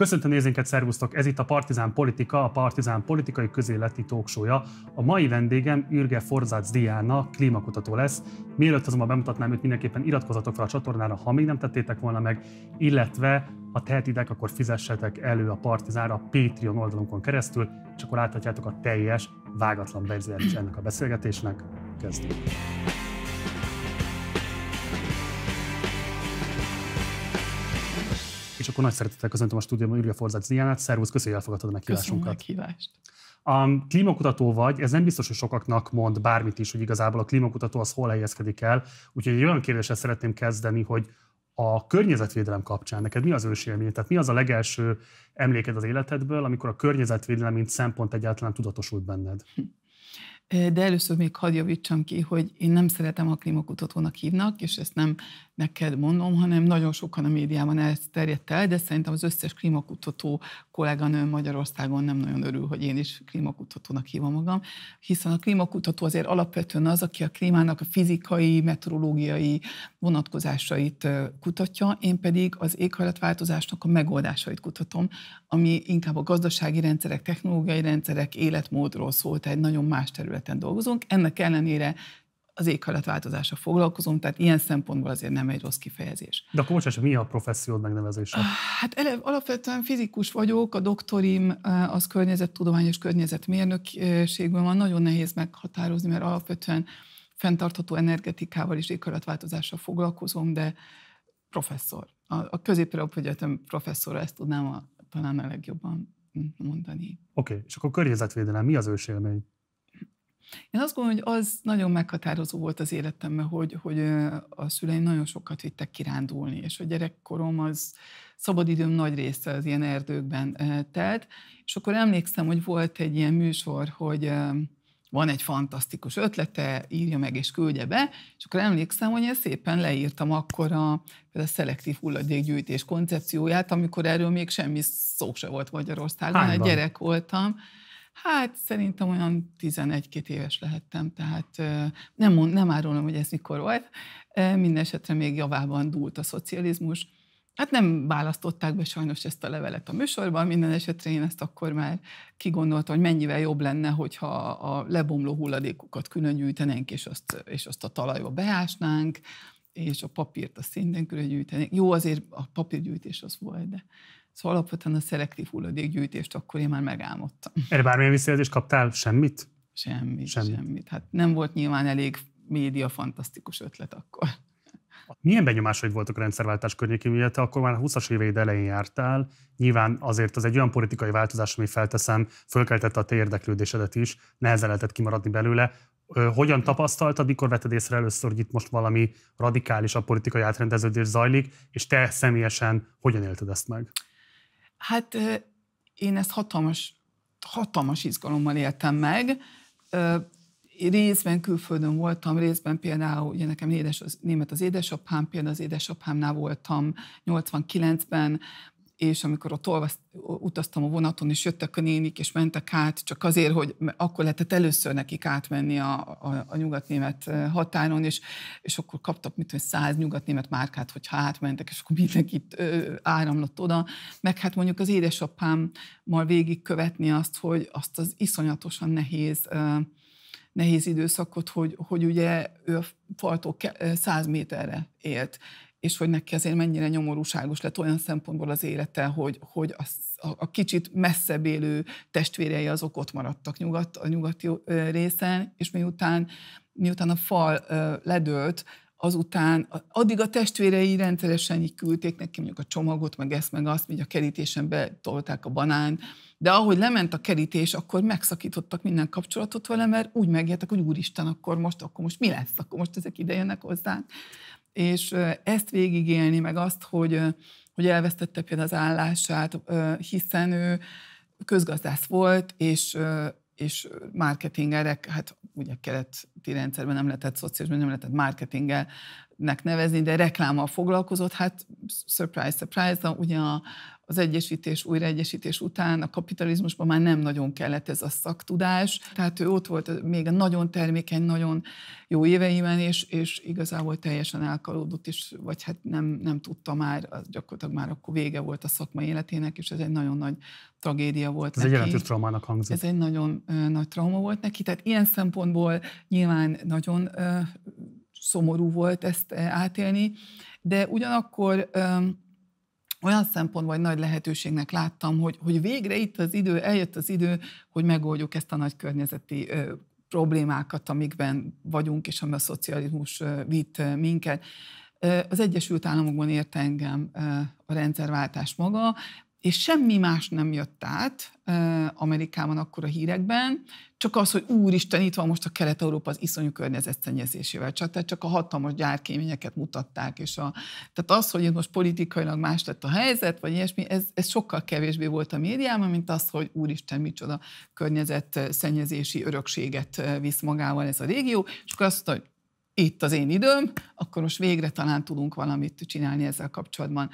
Köszöntöm nézőinket, szervusztok! Ez itt a Partizán Politika, a Partizán politikai közéleti tóksója. A mai vendégem Ürge Forzác Diana, klímakutató lesz. Mielőtt azonban bemutatnám őt, mindenképpen iratkozatok fel a csatornára, ha még nem tettétek volna meg, illetve ha tehetitek, akkor fizessetek elő a Partizánra a Patreon oldalunkon keresztül, és akkor láthatjátok a teljes, vágatlan verziót ennek a beszélgetésnek. Kezdjük! és akkor nagy szeretettel köszöntöm a stúdióban Julia Forzács Ziánát. Szervusz, köszönjük, hogy elfogadtad a meghívásunkat. a A klímakutató vagy, ez nem biztos, hogy sokaknak mond bármit is, hogy igazából a klímakutató az hol helyezkedik el. Úgyhogy egy olyan kérdéssel szeretném kezdeni, hogy a környezetvédelem kapcsán neked mi az ősélmény? Tehát mi az a legelső emléked az életedből, amikor a környezetvédelem mint szempont egyáltalán tudatosult benned? Hm. De először még hadd javítsam ki, hogy én nem szeretem a klímakutatónak hívnak, és ezt nem neked mondom, hanem nagyon sokan a médiában ezt terjedt el, de szerintem az összes klímakutató kolléganő Magyarországon nem nagyon örül, hogy én is klímakutatónak hívom magam, hiszen a klímakutató azért alapvetően az, aki a klímának a fizikai, meteorológiai vonatkozásait kutatja, én pedig az éghajlatváltozásnak a megoldásait kutatom, ami inkább a gazdasági rendszerek, technológiai rendszerek életmódról szól, tehát egy nagyon más terület területen dolgozunk. Ennek ellenére az éghajlatváltozással foglalkozom, tehát ilyen szempontból azért nem egy rossz kifejezés. De akkor most mi a professziód megnevezése? Ah, hát elev, alapvetően fizikus vagyok, a doktorim az környezettudomány és környezetmérnökségben van, nagyon nehéz meghatározni, mert alapvetően fenntartható energetikával és éghajlatváltozással foglalkozom, de professzor. A, a közép egyetem professzora, ezt tudnám a, talán a legjobban mondani. Oké, okay. és akkor környezetvédelem, mi az ősélmény? Én azt gondolom, hogy az nagyon meghatározó volt az életemben, hogy, hogy a szüleim nagyon sokat vittek kirándulni, és a gyerekkorom az szabadidőm nagy része az ilyen erdőkben telt, és akkor emlékszem, hogy volt egy ilyen műsor, hogy van egy fantasztikus ötlete, írja meg és küldje be, és akkor emlékszem, hogy én szépen leírtam akkor a, a szelektív hulladékgyűjtés koncepcióját, amikor erről még semmi szó se volt Magyarországon, Hányban? Hát gyerek voltam, Hát szerintem olyan 11-2 éves lehettem, tehát nem, mond, nem árulom, hogy ez mikor volt. Mindenesetre még javában dúlt a szocializmus. Hát nem választották be sajnos ezt a levelet a műsorban, minden esetre én ezt akkor már kigondoltam, hogy mennyivel jobb lenne, hogyha a lebomló hulladékokat külön gyűjtenénk, és azt, és azt a talajba beásnánk, és a papírt a szinten külön gyűjtenénk. Jó, azért a papírgyűjtés az volt, de Szóval alapvetően a szelektív hulladékgyűjtést akkor én már megálmodtam. Erre bármilyen visszajelzést kaptál? Semmit? Semmit, semmit. semmit. Hát nem volt nyilván elég média fantasztikus ötlet akkor. Milyen benyomásaid voltak a rendszerváltás környékén? Ugye te akkor már 20-as éveid elején jártál, nyilván azért az egy olyan politikai változás, ami felteszem, fölkeltette a te érdeklődésedet is, nehezen lehetett kimaradni belőle. Hogyan tapasztaltad, mikor vetted észre először, hogy itt most valami radikális a politikai átrendeződés zajlik, és te személyesen hogyan élted ezt meg? Hát én ezt hatalmas, hatalmas izgalommal éltem meg. Részben külföldön voltam, részben például, ugye nekem édes, német az édesapám, például az édesapámnál voltam 89-ben, és amikor ott olvaszt, utaztam a vonaton, és jöttek a nénik, és mentek át, csak azért, hogy akkor lehetett először nekik átmenni a, a, a nyugatnémet határon, és, és akkor kaptak mint hogy száz nyugatnémet márkát, hát átmentek, és akkor mindenkit ö, áramlott oda. Meg hát mondjuk az édesapámmal végigkövetni azt, hogy azt az iszonyatosan nehéz ö, nehéz időszakot, hogy, hogy ugye ő a faltó száz méterre élt, és hogy neki azért mennyire nyomorúságos lett olyan szempontból az élete, hogy, hogy a, a, a kicsit messzebb élő testvérei azok ott maradtak nyugat, a nyugati részen, és miután, miután a fal ö, ledőlt, azután addig a testvérei rendszeresen így küldték neki mondjuk a csomagot, meg ezt, meg azt, hogy a kerítésen betolták a banánt, de ahogy lement a kerítés, akkor megszakítottak minden kapcsolatot vele, mert úgy megijedtek, hogy úristen, akkor most, akkor most mi lesz, akkor most ezek ide jönnek hozzánk és ezt végigélni, meg azt, hogy, hogy elvesztette például az állását, hiszen ő közgazdász volt, és, és marketingerek, hát ugye a keleti rendszerben nem lehetett szociális, nem lehetett marketingelnek nevezni, de reklámmal foglalkozott, hát surprise, surprise, ugye a az egyesítés, újraegyesítés után a kapitalizmusban már nem nagyon kellett ez a szaktudás, tehát ő ott volt még a nagyon termékeny, nagyon jó éveiben, és, és igazából teljesen elkalódott, és, vagy hát nem, nem tudta már, az gyakorlatilag már akkor vége volt a szakmai életének, és ez egy nagyon nagy tragédia volt Ez neki. egy jelentős traumának hangzik. Ez egy nagyon ö, nagy trauma volt neki, tehát ilyen szempontból nyilván nagyon ö, szomorú volt ezt átélni, de ugyanakkor ö, olyan szempontból egy nagy lehetőségnek láttam, hogy, hogy végre itt az idő, eljött az idő, hogy megoldjuk ezt a nagy környezeti ö, problémákat, amikben vagyunk, és amiben a szocializmus ö, vitt ö, minket. Az Egyesült Államokban ért engem a rendszerváltás maga, és semmi más nem jött át Amerikában akkor a hírekben, csak az, hogy úristen, itt van most a Kelet-Európa az iszonyú környezetszennyezésével, csak, tehát csak a hatalmas gyárkéményeket mutatták, és a, tehát az, hogy itt most politikailag más lett a helyzet, vagy ilyesmi, ez, ez sokkal kevésbé volt a médiában, mint az, hogy úristen, micsoda környezetszennyezési örökséget visz magával ez a régió, és akkor azt mondta, hogy itt az én időm, akkor most végre talán tudunk valamit csinálni ezzel kapcsolatban.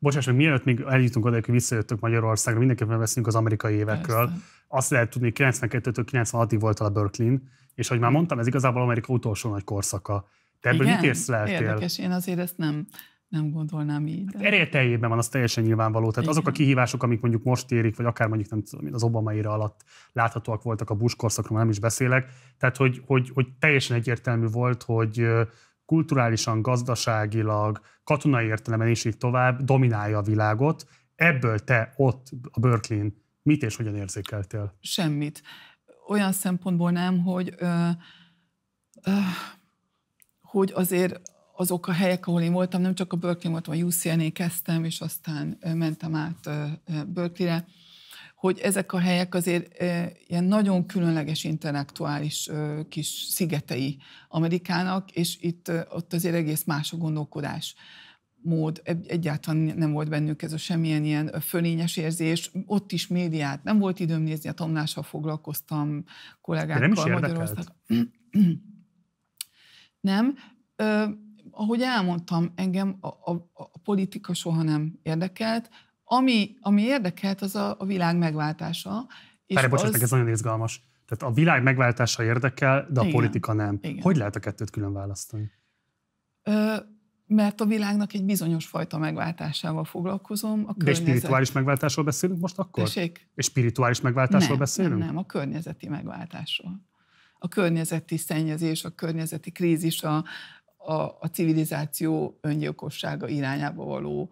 Bocsáss meg, mielőtt még eljutunk oda, hogy visszajöttök Magyarországra, mindenképpen veszünk az amerikai évekről. Persze. Azt lehet tudni, 92-től 96-ig voltál a berkeley és ahogy már mondtam, ez igazából Amerika utolsó nagy korszaka. Te ebből Igen? mit le? Érdekes, én azért ezt nem, nem gondolnám így. De... Hát teljében van, az teljesen nyilvánvaló. Tehát Igen. azok a kihívások, amik mondjuk most érik, vagy akár mondjuk nem tudom, az Obama ére alatt láthatóak voltak a Bush korszakról, nem is beszélek. Tehát, hogy, hogy, hogy teljesen egyértelmű volt, hogy kulturálisan, gazdaságilag, katonai értelemben és így tovább dominálja a világot. Ebből te ott a berkeley mit és hogyan érzékeltél? Semmit. Olyan szempontból nem, hogy, ö, ö, hogy azért azok a helyek, ahol én voltam, nem csak a Berkeley voltam, a UCLA-nél kezdtem, és aztán mentem át Berkeley-re, hogy ezek a helyek azért ilyen nagyon különleges intellektuális kis szigetei Amerikának, és itt ott azért egész más a gondolkodás mód, egyáltalán nem volt bennük ez a semmilyen ilyen fölényes érzés. Ott is médiát, nem volt időm nézni, a tanulással foglalkoztam kollégákkal nem Magyarország. nem. ahogy elmondtam, engem a, a, a politika soha nem érdekelt, ami, ami érdekelt, az a, a világ megváltása. És Párj, bocsánat, az... ez nagyon izgalmas. Tehát a világ megváltása érdekel, de a Igen. politika nem. Igen. Hogy lehet a kettőt külön választani? Ö, mert a világnak egy bizonyos fajta megváltásával foglalkozom. A környezet... De spirituális megváltásról beszélünk most akkor? Tessék? És spirituális megváltásról nem, beszélünk? Nem, nem, a környezeti megváltásról. A környezeti szennyezés, a környezeti krízis, a, a, a civilizáció öngyilkossága irányába való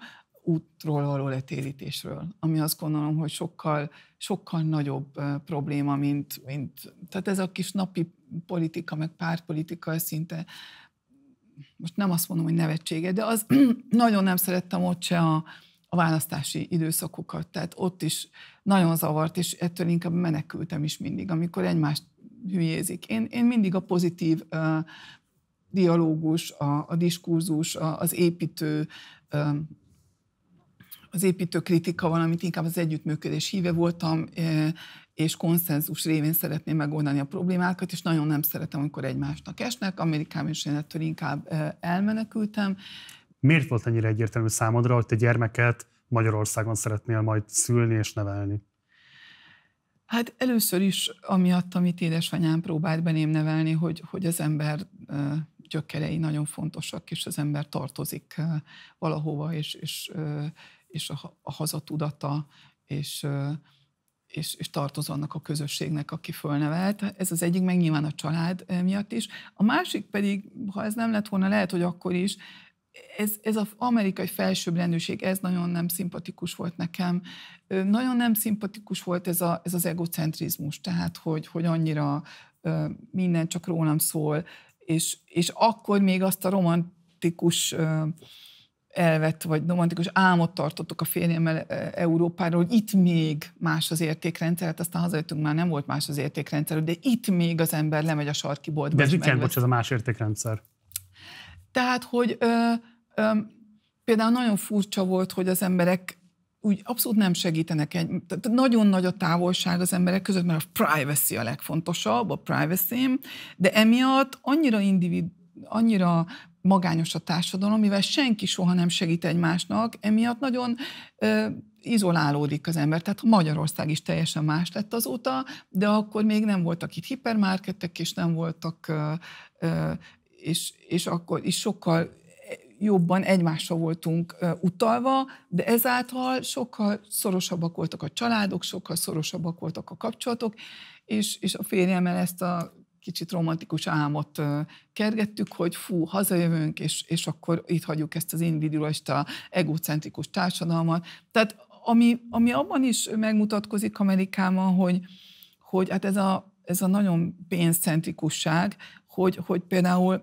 útról való letérítésről, ami azt gondolom, hogy sokkal, sokkal nagyobb probléma, mint, mint tehát ez a kis napi politika, meg pártpolitika, szinte most nem azt mondom, hogy nevetsége, de az nagyon nem szerettem ott se a, a választási időszakokat, tehát ott is nagyon zavart, és ettől inkább menekültem is mindig, amikor egymást hülyézik. Én, én mindig a pozitív uh, dialógus, a, a diskurzus, a, az építő az építő kritika, valamint inkább az együttműködés híve voltam, eh, és konszenzus révén szeretném megoldani a problémákat, és nagyon nem szeretem, amikor egymásnak esnek. Amerikában is én ettől inkább eh, elmenekültem. Miért volt ennyire egyértelmű számodra, hogy te gyermeket Magyarországon szeretnél majd szülni és nevelni? Hát először is amiatt, amit édesanyám próbált beném nevelni, hogy, hogy az ember eh, gyökerei nagyon fontosak, és az ember tartozik valahova, és, és és a, a hazatudata, és, és, és tartoz annak a közösségnek, aki fölnevelt. Ez az egyik, meg nyilván a család miatt is. A másik pedig, ha ez nem lett volna, lehet, hogy akkor is, ez, ez az amerikai felsőbbrendűség, ez nagyon nem szimpatikus volt nekem. Nagyon nem szimpatikus volt ez, a, ez az egocentrizmus, tehát hogy, hogy annyira minden csak rólam szól, és, és akkor még azt a romantikus elvett, vagy romantikus álmot tartottuk a férjemmel e, Európáról, hogy itt még más az értékrendszer, hát aztán hazajöttünk, már nem volt más az értékrendszer, de itt még az ember lemegy a sarkiboltba. De ez mit jelent, ez a más értékrendszer? Tehát, hogy ö, ö, például nagyon furcsa volt, hogy az emberek úgy abszolút nem segítenek. Egy, tehát nagyon nagy a távolság az emberek között, mert a privacy a legfontosabb, a privacy de emiatt annyira individ, annyira magányos a társadalom, mivel senki soha nem segít egymásnak, emiatt nagyon ö, izolálódik az ember. Tehát Magyarország is teljesen más lett azóta, de akkor még nem voltak itt hipermarketek, és nem voltak, ö, ö, és, és akkor is sokkal e, jobban egymásra voltunk utalva, de ezáltal sokkal szorosabbak voltak a családok, sokkal szorosabbak voltak a kapcsolatok, és, és a férjemmel ezt a kicsit romantikus álmot kergettük, hogy fú, hazajövünk, és, és akkor itt hagyjuk ezt az individualista, egocentrikus társadalmat. Tehát ami, ami abban is megmutatkozik Amerikában, hogy, hogy hát ez a, ez a nagyon pénzcentrikusság, hogy, hogy például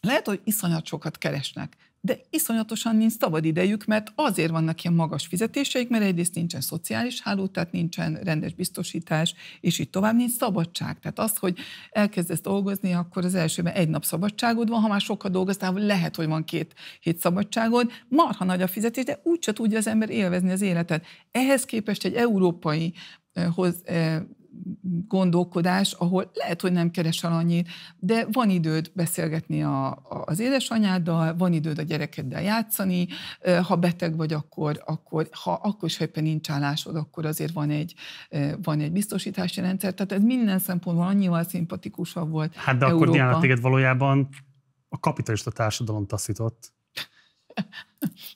lehet, hogy iszonyat sokat keresnek, de iszonyatosan nincs szabad idejük, mert azért vannak ilyen magas fizetéseik, mert egyrészt nincsen szociális háló, tehát nincsen rendes biztosítás, és így tovább nincs szabadság. Tehát az, hogy elkezdesz dolgozni, akkor az elsőben egy nap szabadságod van, ha már sokkal dolgoztál, lehet, hogy van két hét szabadságod, marha nagy a fizetés, de úgyse tudja az ember élvezni az életet. Ehhez képest egy európai eh, hoz, eh, gondolkodás, ahol lehet, hogy nem keresel annyit, de van időd beszélgetni a, a, az édesanyáddal, van időd a gyerekeddel játszani, ha beteg vagy, akkor, akkor ha akkor is éppen nincs állásod, akkor azért van egy, van egy biztosítási rendszer, tehát ez minden szempontból annyival szimpatikusabb volt Hát de Európa. akkor Diana, téged valójában a kapitalista társadalom taszított.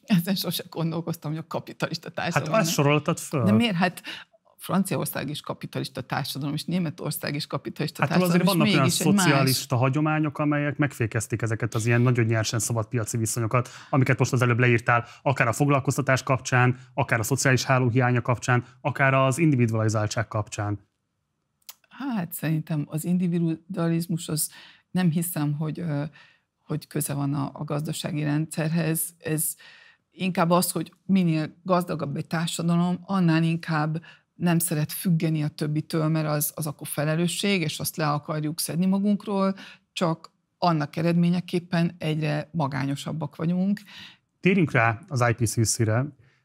Ezen sosem gondolkoztam, hogy a kapitalista hát társadalom. Hát azt soroltad föl. De miért? Hát Franciaország is kapitalista társadalom, és Németország is kapitalista hát, társadalom. Hát azért vannak olyan szocialista más... hagyományok, amelyek megfékezték ezeket az ilyen nagyon nyersen piaci viszonyokat, amiket most az előbb leírtál, akár a foglalkoztatás kapcsán, akár a szociális háló hiánya kapcsán, akár az individualizáltság kapcsán. Hát szerintem az individualizmus az nem hiszem, hogy, hogy köze van a, a gazdasági rendszerhez. Ez inkább az, hogy minél gazdagabb egy társadalom, annál inkább nem szeret függeni a többitől, mert az, az akkor felelősség, és azt le akarjuk szedni magunkról, csak annak eredményeképpen egyre magányosabbak vagyunk. Térjünk rá az IPCC-re.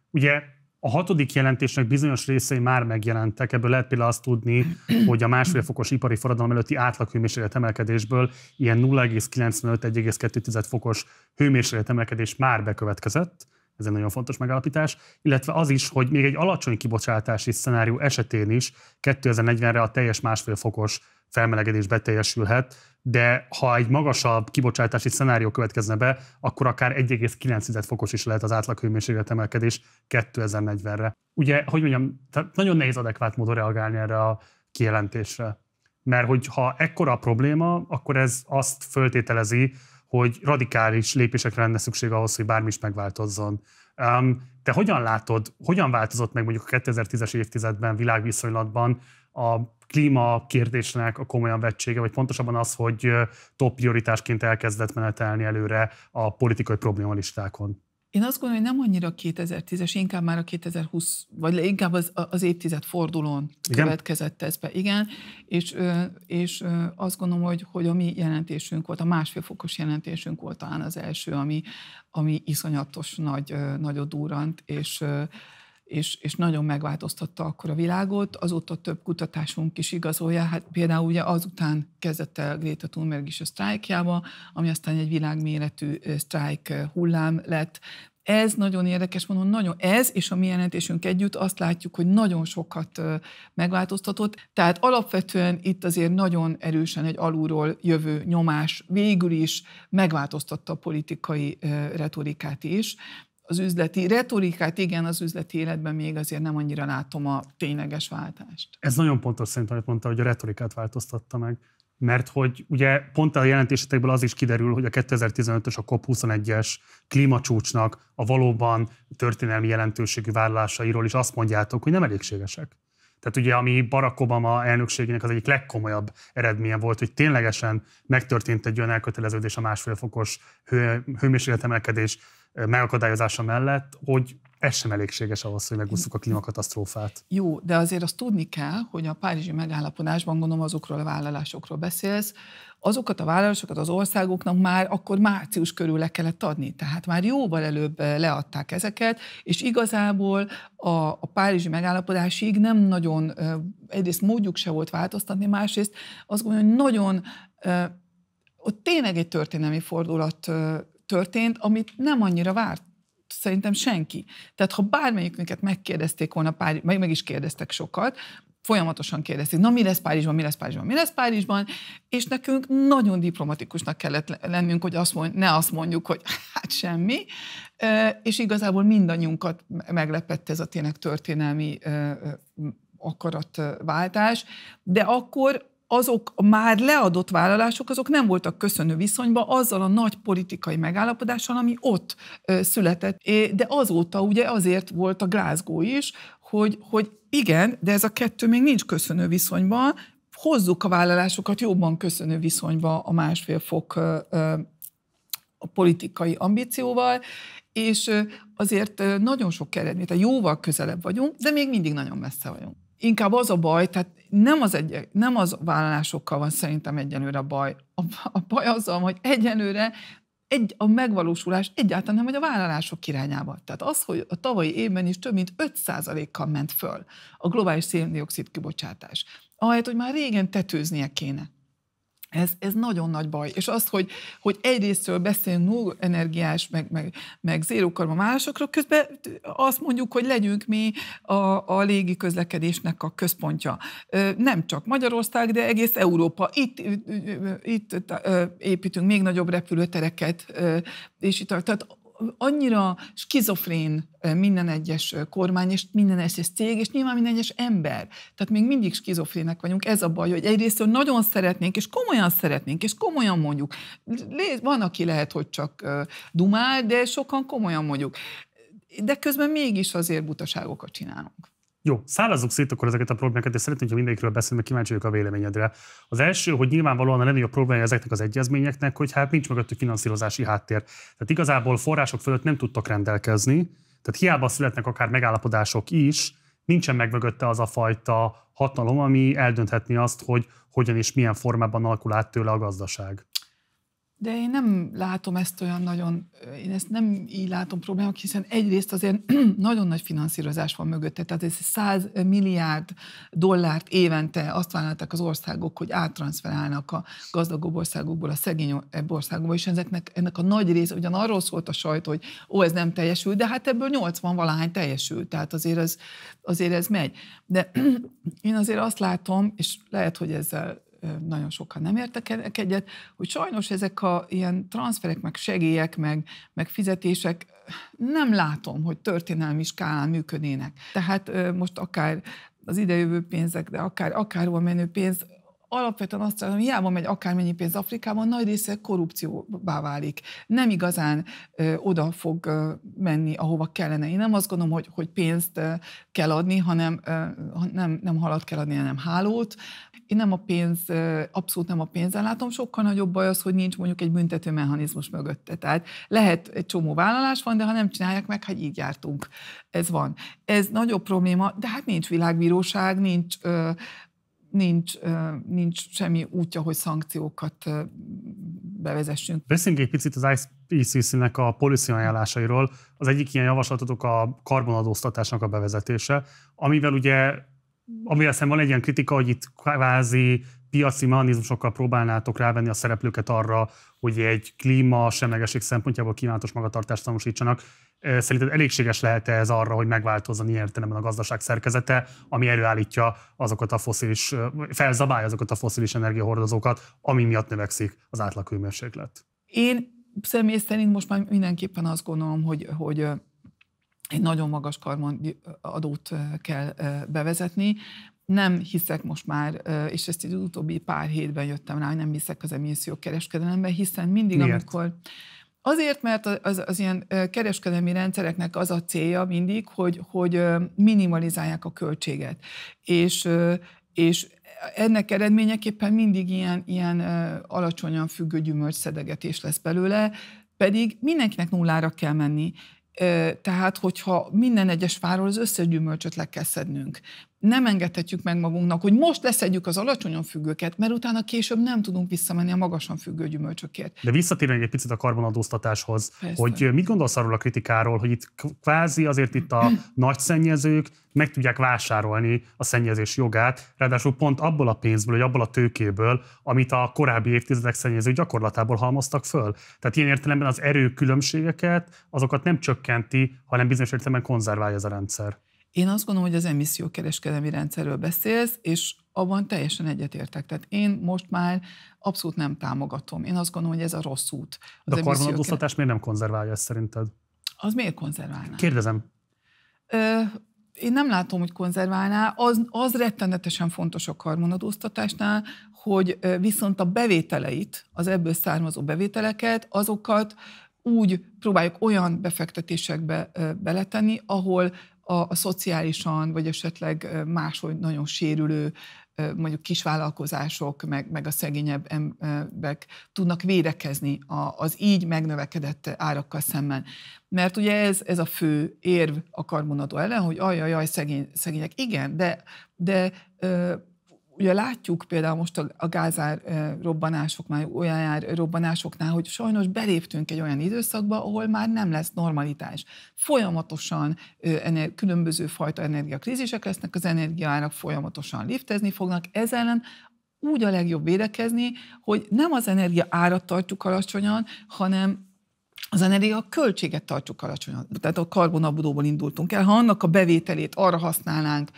Ugye a hatodik jelentésnek bizonyos részei már megjelentek, ebből lehet például azt tudni, hogy a másfél fokos ipari forradalom előtti átlaghőmérséklet emelkedésből ilyen 0,95-1,2 fokos hőmérséklet emelkedés már bekövetkezett ez egy nagyon fontos megállapítás, illetve az is, hogy még egy alacsony kibocsátási szenárió esetén is 2040-re a teljes másfél fokos felmelegedés beteljesülhet, de ha egy magasabb kibocsátási szenárió következne be, akkor akár 1,9 fokos is lehet az átlag hőmérséklet emelkedés 2040-re. Ugye, hogy mondjam, tehát nagyon nehéz adekvát módon reagálni erre a kijelentésre. Mert hogyha ekkora a probléma, akkor ez azt föltételezi, hogy radikális lépésekre lenne szükség ahhoz, hogy bármi is megváltozzon. Te hogyan látod, hogyan változott meg mondjuk a 2010-es évtizedben világviszonylatban a klíma kérdésnek a komolyan vettsége, vagy pontosabban az, hogy top prioritásként elkezdett menetelni előre a politikai problémalistákon? Én azt gondolom, hogy nem annyira 2010-es, inkább már a 2020, vagy inkább az, az évtized fordulón Igen? következett ez be. Igen, és, és azt gondolom, hogy, hogy a mi jelentésünk volt, a másfél fokos jelentésünk volt talán az első, ami, ami iszonyatos nagy, nagyot durrant, és és, és nagyon megváltoztatta akkor a világot. Azóta több kutatásunk is igazolja, hát például ugye azután kezdett el Greta Thunberg is a sztrájkjába, ami aztán egy világméretű sztrájk hullám lett, ez nagyon érdekes, mondom, nagyon ez és a mi jelentésünk együtt azt látjuk, hogy nagyon sokat megváltoztatott. Tehát alapvetően itt azért nagyon erősen egy alulról jövő nyomás végül is megváltoztatta a politikai retorikát is az üzleti retorikát, igen, az üzleti életben még azért nem annyira látom a tényleges váltást. Ez nagyon pontos szerintem, amit mondta, hogy a retorikát változtatta meg. Mert hogy ugye pont a jelentésetekből az is kiderül, hogy a 2015-ös a COP21-es klímacsúcsnak a valóban történelmi jelentőségű vállalásairól is azt mondjátok, hogy nem elégségesek. Tehát ugye, ami Barack Obama elnökségének az egyik legkomolyabb eredménye volt, hogy ténylegesen megtörtént egy olyan elköteleződés a másfél fokos hő, hőmérséklet emelkedés megakadályozása mellett, hogy ez sem elégséges ahhoz, hogy megúszuk a klímakatasztrófát. Jó, de azért azt tudni kell, hogy a párizsi megállapodásban gondolom azokról a vállalásokról beszélsz, azokat a vállalásokat az országoknak már akkor március körül le kellett adni. Tehát már jóval előbb eh, leadták ezeket, és igazából a, a párizsi megállapodásig nem nagyon, eh, egyrészt módjuk se volt változtatni, másrészt azt gondolom, hogy nagyon eh, ott tényleg egy történelmi fordulat történt, amit nem annyira várt szerintem senki. Tehát ha bármelyikünket megkérdezték volna, pár, meg, meg is kérdeztek sokat, folyamatosan kérdezték, na mi lesz Párizsban, mi lesz Párizsban, mi lesz Párizsban, és nekünk nagyon diplomatikusnak kellett lennünk, hogy azt mond, ne azt mondjuk, hogy hát semmi, és igazából mindannyiunkat meglepett ez a tényleg történelmi akaratváltás, de akkor azok a már leadott vállalások, azok nem voltak köszönő viszonyban azzal a nagy politikai megállapodással, ami ott született. De azóta ugye azért volt a Glasgow is, hogy, hogy igen, de ez a kettő még nincs köszönő viszonyban, hozzuk a vállalásokat jobban köszönő viszonyba a másfél fok a politikai ambícióval, és azért nagyon sok eredményt, jóval közelebb vagyunk, de még mindig nagyon messze vagyunk inkább az a baj, tehát nem az, egy, nem az vállalásokkal van szerintem egyenőre a baj. A, a baj azzal, hogy egyenőre egy, a megvalósulás egyáltalán nem vagy a vállalások irányába. Tehát az, hogy a tavalyi évben is több mint 5%-kal ment föl a globális széndiokszid kibocsátás. Ahelyett, hogy már régen tetőznie kéne. Ez, ez nagyon nagy baj. És az, hogy, hogy egyrésztről beszélünk null energiás, meg, meg, meg másokról, közben azt mondjuk, hogy legyünk mi a, a légi közlekedésnek a központja. Nem csak Magyarország, de egész Európa. Itt, itt, itt építünk még nagyobb repülőtereket, és itt, tehát annyira skizofrén minden egyes kormány, és minden egyes cég, és nyilván minden egyes ember. Tehát még mindig skizofrének vagyunk. Ez a baj, hogy egyrészt hogy nagyon szeretnénk, és komolyan szeretnénk, és komolyan mondjuk. Van, aki lehet, hogy csak dumál, de sokan komolyan mondjuk. De közben mégis azért butaságokat csinálunk. Jó, szállazzuk szét akkor ezeket a problémákat, és szeretném, hogyha mindenkről beszélünk, mert kíváncsi vagyok a véleményedre. Az első, hogy nyilvánvalóan a legnagyobb probléma ezeknek az egyezményeknek, hogy hát nincs mögöttük finanszírozási háttér. Tehát igazából források fölött nem tudtak rendelkezni, tehát hiába születnek akár megállapodások is, nincsen meg mögötte az a fajta hatalom, ami eldönthetni azt, hogy hogyan és milyen formában alakul át tőle a gazdaság. De én nem látom ezt olyan nagyon, én ezt nem így látom problémák, hiszen egyrészt azért nagyon nagy finanszírozás van mögötte, tehát ez 100 milliárd dollárt évente azt vállalták az országok, hogy áttranszferálnak a gazdagabb országokból a szegény országokba, és ezeknek, ennek a nagy része, ugyan arról szólt a sajt, hogy ó, ez nem teljesül, de hát ebből 80 valahány teljesül, tehát azért ez, azért ez megy. De én azért azt látom, és lehet, hogy ezzel nagyon sokan nem értek e- egyet, hogy sajnos ezek a ilyen transferek, meg segélyek, meg, meg fizetések nem látom, hogy történelmi skálán működnének. Tehát most akár az idejövő pénzek, de akár, akár a menő pénz, alapvetően azt jelenti, hogy hiába megy akármennyi pénz Afrikában, nagy része korrupcióvá válik. Nem igazán ö, oda fog ö, menni, ahova kellene. Én nem azt gondolom, hogy, hogy pénzt ö, kell adni, hanem ö, nem, nem halat kell adni, hanem hálót. Én nem a pénz, ö, abszolút nem a pénzzel látom, sokkal nagyobb baj az, hogy nincs mondjuk egy büntető mechanizmus mögötte. Tehát lehet egy csomó vállalás van, de ha nem csinálják meg, hát így jártunk. Ez van. Ez nagyobb probléma, de hát nincs világbíróság, nincs ö, nincs, nincs semmi útja, hogy szankciókat bevezessünk. Beszéljünk egy picit az ICC-nek a policy ajánlásairól. Az egyik ilyen javaslatotok a karbonadóztatásnak a bevezetése, amivel ugye amivel szemben van egy ilyen kritika, hogy itt kvázi piaci mechanizmusokkal próbálnátok rávenni a szereplőket arra, hogy egy klíma semlegesség szempontjából kívánatos magatartást tanúsítsanak. Szerinted elégséges lehet -e ez arra, hogy megváltozzon ilyen értelemben a gazdaság szerkezete, ami előállítja azokat a foszilis, felzabálja azokat a foszilis energiahordozókat, ami miatt növekszik az hőmérséklet? Én személy szerint most már mindenképpen azt gondolom, hogy, hogy egy nagyon magas karbon adót kell bevezetni nem hiszek most már, és ezt egy utóbbi pár hétben jöttem rá, hogy nem hiszek az emissziókereskedelemben, hiszen mindig, Miért? amikor Azért, mert az, az, az ilyen kereskedelmi rendszereknek az a célja mindig, hogy, hogy minimalizálják a költséget. És, és ennek eredményeképpen mindig ilyen, ilyen alacsonyan függő gyümölcsszedegetés lesz belőle, pedig mindenkinek nullára kell menni. Tehát, hogyha minden egyes fáról az összes gyümölcsöt le kell szednünk, nem engedhetjük meg magunknak, hogy most leszedjük az alacsonyan függőket, mert utána később nem tudunk visszamenni a magasan függő gyümölcsökért. De visszatérve egy picit a karbonadóztatáshoz, Persze. hogy mit gondolsz arról a kritikáról, hogy itt kvázi azért itt a nagy szennyezők meg tudják vásárolni a szennyezés jogát, ráadásul pont abból a pénzből, vagy abból a tőkéből, amit a korábbi évtizedek szennyező gyakorlatából halmoztak föl. Tehát ilyen értelemben az erő különbségeket, azokat nem csökkenti, hanem bizonyos értelemben konzerválja ez a rendszer. Én azt gondolom, hogy az emissziókereskedelmi rendszerről beszélsz, és abban teljesen egyetértek. Tehát én most már abszolút nem támogatom. Én azt gondolom, hogy ez a rossz út. Az De a karbonadóztatás miért nem konzerválja ezt szerinted? Az miért konzerválná? Kérdezem. Ö, én nem látom, hogy konzerválná. Az, az rettenetesen fontos a karbonadóztatásnál, hogy viszont a bevételeit, az ebből származó bevételeket, azokat úgy próbáljuk olyan befektetésekbe beletenni, ahol a, a szociálisan, vagy esetleg máshogy nagyon sérülő mondjuk kisvállalkozások, meg, meg a szegényebb emberek tudnak védekezni az így megnövekedett árakkal szemben. Mert ugye ez, ez a fő érv a karbonadó ellen, hogy ajaj, jaj, szegény, szegények. Igen, de, de Ugye látjuk például most a, a gázár robbanások, már olyan jár robbanásoknál, hogy sajnos beléptünk egy olyan időszakba, ahol már nem lesz normalitás. Folyamatosan ener, különböző fajta energiakrízisek lesznek, az energiaárak folyamatosan liftezni fognak, ez ellen úgy a legjobb védekezni, hogy nem az energia árat tartjuk alacsonyan, hanem az energia költséget tartjuk alacsonyan. Tehát a karbonabudóból indultunk el. Ha annak a bevételét arra használnánk,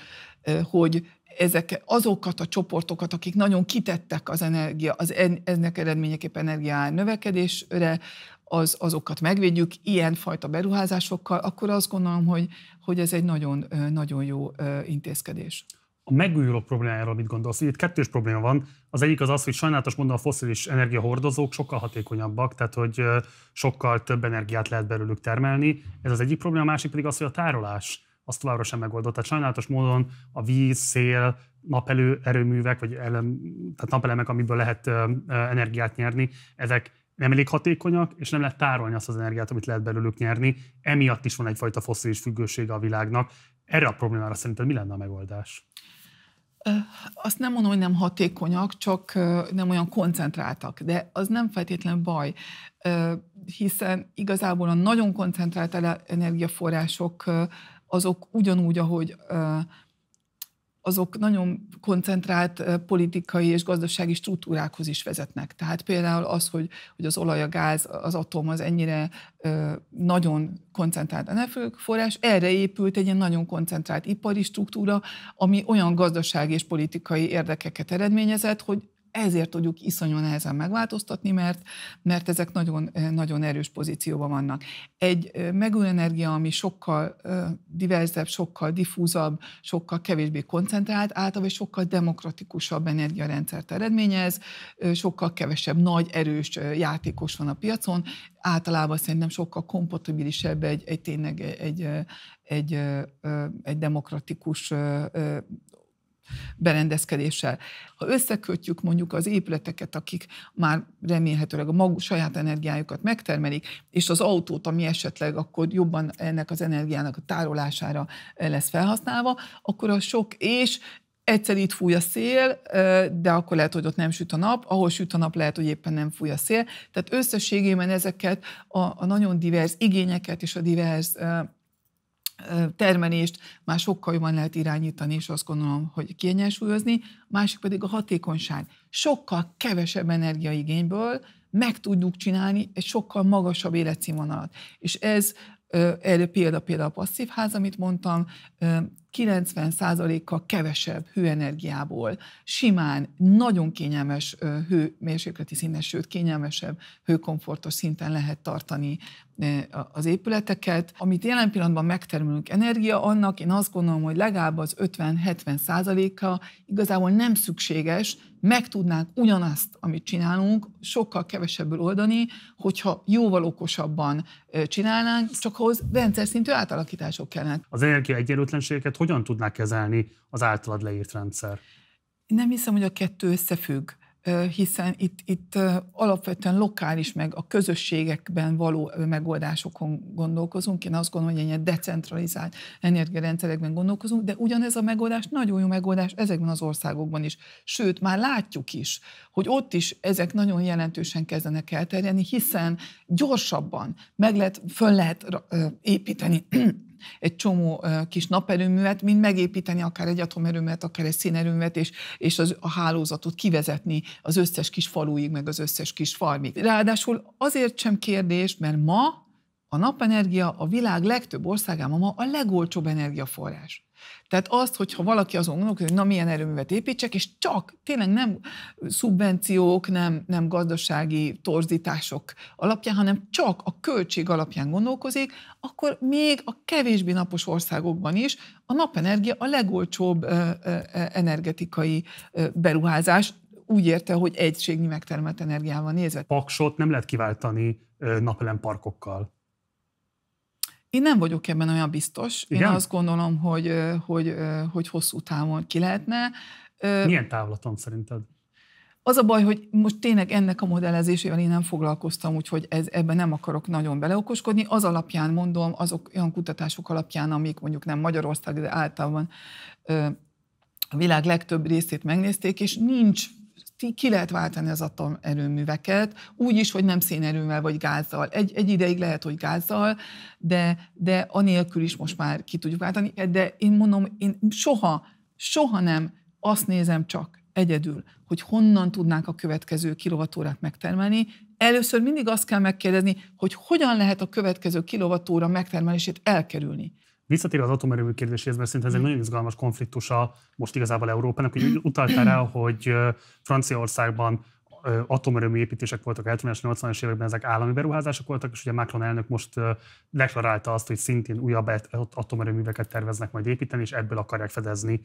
hogy ezek, azokat a csoportokat, akik nagyon kitettek az energia, az en, ennek eredményeképpen energiá növekedésre, az, azokat megvédjük ilyenfajta beruházásokkal, akkor azt gondolom, hogy, hogy ez egy nagyon, nagyon jó intézkedés. A megújuló problémájáról mit gondolsz? Itt kettős probléma van. Az egyik az az, hogy sajnálatos mondom, a foszilis energiahordozók sokkal hatékonyabbak, tehát hogy sokkal több energiát lehet belőlük termelni. Ez az egyik probléma, a másik pedig az, hogy a tárolás azt továbbra sem megoldott. Tehát sajnálatos módon a víz, szél, napelő erőművek, vagy elem, tehát napelemek, amiből lehet energiát nyerni, ezek nem elég hatékonyak, és nem lehet tárolni azt az energiát, amit lehet belőlük nyerni. Emiatt is van egyfajta fosszilis függősége a világnak. Erre a problémára szerinted mi lenne a megoldás? Azt nem mondom, hogy nem hatékonyak, csak nem olyan koncentráltak, de az nem feltétlen baj, hiszen igazából a nagyon koncentrált energiaforrások azok ugyanúgy, ahogy azok nagyon koncentrált politikai és gazdasági struktúrákhoz is vezetnek. Tehát például az, hogy, hogy az olaj, a gáz, az atom az ennyire ö, nagyon koncentrált forrás, erre épült egy ilyen nagyon koncentrált ipari struktúra, ami olyan gazdasági és politikai érdekeket eredményezett, hogy ezért tudjuk iszonyú nehezen megváltoztatni, mert, mert ezek nagyon, eh, nagyon erős pozícióban vannak. Egy eh, megújuló energia, ami sokkal eh, diverzebb, sokkal diffúzabb, sokkal kevésbé koncentrált, általában sokkal demokratikusabb energiarendszert eredményez, sokkal kevesebb nagy, erős játékos van a piacon, általában szerintem sokkal kompatibilisebb egy, egy tényleg egy, egy, egy, egy demokratikus berendezkedéssel. Ha összekötjük mondjuk az épületeket, akik már remélhetőleg a maguk saját energiájukat megtermelik, és az autót, ami esetleg akkor jobban ennek az energiának a tárolására eh, lesz felhasználva, akkor a sok és egyszer itt fúj a szél, eh, de akkor lehet, hogy ott nem süt a nap, ahol süt a nap, lehet, hogy éppen nem fúj a szél. Tehát összességében ezeket a, a nagyon divers igényeket és a divers eh, termelést már sokkal jobban lehet irányítani, és azt gondolom, hogy kiegyensúlyozni. Másik pedig a hatékonyság. Sokkal kevesebb energiaigényből meg tudjuk csinálni egy sokkal magasabb életszínvonalat. És ez erre példa például a passzív ház, amit mondtam, 90%-kal kevesebb hőenergiából, simán nagyon kényelmes hőmérsékleti színes, sőt kényelmesebb hőkomfortos szinten lehet tartani az épületeket. Amit jelen pillanatban megtermelünk energia, annak én azt gondolom, hogy legalább az 50-70 százaléka igazából nem szükséges, meg tudnánk ugyanazt, amit csinálunk, sokkal kevesebből oldani, hogyha jóval okosabban csinálnánk, csak ahhoz rendszer szintű átalakítások kellene. Az energia egyenlőtlenségeket hogyan tudná kezelni az általad leírt rendszer? Nem hiszem, hogy a kettő összefügg hiszen itt, itt alapvetően lokális, meg a közösségekben való megoldásokon gondolkozunk. Én azt gondolom, hogy ilyen decentralizált energiarendszerekben gondolkozunk, de ugyanez a megoldás nagyon jó megoldás ezekben az országokban is. Sőt, már látjuk is, hogy ott is ezek nagyon jelentősen kezdenek elterjedni, hiszen gyorsabban meg lehet, föl lehet építeni egy csomó kis naperőművet, mint megépíteni akár egy atomerőművet, akár egy szénerőművet, és, és az, a hálózatot kivezetni az összes kis faluig, meg az összes kis farmig. Ráadásul azért sem kérdés, mert ma a napenergia a világ legtöbb országában ma a legolcsóbb energiaforrás. Tehát azt, hogyha valaki azon gondolkodik, hogy na milyen erőművet építsek, és csak tényleg nem szubvenciók, nem, nem gazdasági torzítások alapján, hanem csak a költség alapján gondolkozik, akkor még a kevésbé napos országokban is a napenergia a legolcsóbb ö, ö, energetikai ö, beruházás, úgy érte, hogy egységnyi megtermelt energiával nézve. Paksot nem lehet kiváltani napelemparkokkal. Én nem vagyok ebben olyan biztos. Igen? Én azt gondolom, hogy, hogy, hogy hosszú távon ki lehetne. Milyen távlaton szerinted? Az a baj, hogy most tényleg ennek a modellezésével én nem foglalkoztam, úgyhogy ez, ebben nem akarok nagyon beleokoskodni. Az alapján mondom, azok olyan kutatások alapján, amik mondjuk nem Magyarország, de általában a világ legtöbb részét megnézték, és nincs ki lehet váltani az atomerőműveket, úgy is, hogy nem szénerőmmel vagy gázzal. Egy, egy ideig lehet, hogy gázzal, de, de anélkül is most már ki tudjuk váltani. De én mondom, én soha, soha nem azt nézem csak egyedül, hogy honnan tudnánk a következő kilovatórát megtermelni. Először mindig azt kell megkérdezni, hogy hogyan lehet a következő kilovatóra megtermelését elkerülni. Visszatér az atomerőmű kérdéséhez, mert szerintem ez egy mm. nagyon izgalmas konfliktusa most igazából Európának, hogy utaltál rá, hogy Franciaországban atomerőmű építések voltak a 70-es, 80 es években, ezek állami beruházások voltak, és ugye Macron elnök most deklarálta azt, hogy szintén újabb atomerőműveket terveznek majd építeni, és ebből akarják fedezni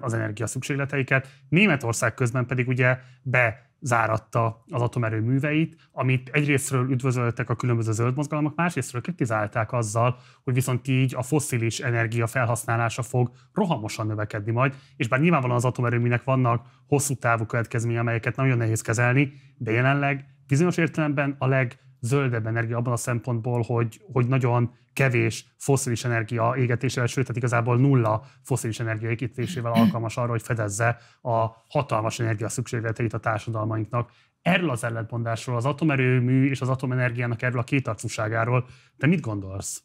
az energia szükségleteiket. Németország közben pedig ugye be záratta az atomerőműveit, amit egyrésztről üdvözöltek a különböző zöld mozgalmak, másrésztről kritizálták azzal, hogy viszont így a foszilis energia felhasználása fog rohamosan növekedni majd, és bár nyilvánvalóan az atomerőműnek vannak hosszú távú következményei, amelyeket nagyon nehéz kezelni, de jelenleg bizonyos értelemben a leg zöldebb energia abban a szempontból, hogy, hogy nagyon kevés foszilis energia égetésével, sőt, tehát igazából nulla foszilis energia égetésével alkalmas arra, hogy fedezze a hatalmas energia szükségleteit a társadalmainknak. Erről az ellentmondásról, az atomerőmű és az atomenergiának erről a kétarcúságáról te mit gondolsz?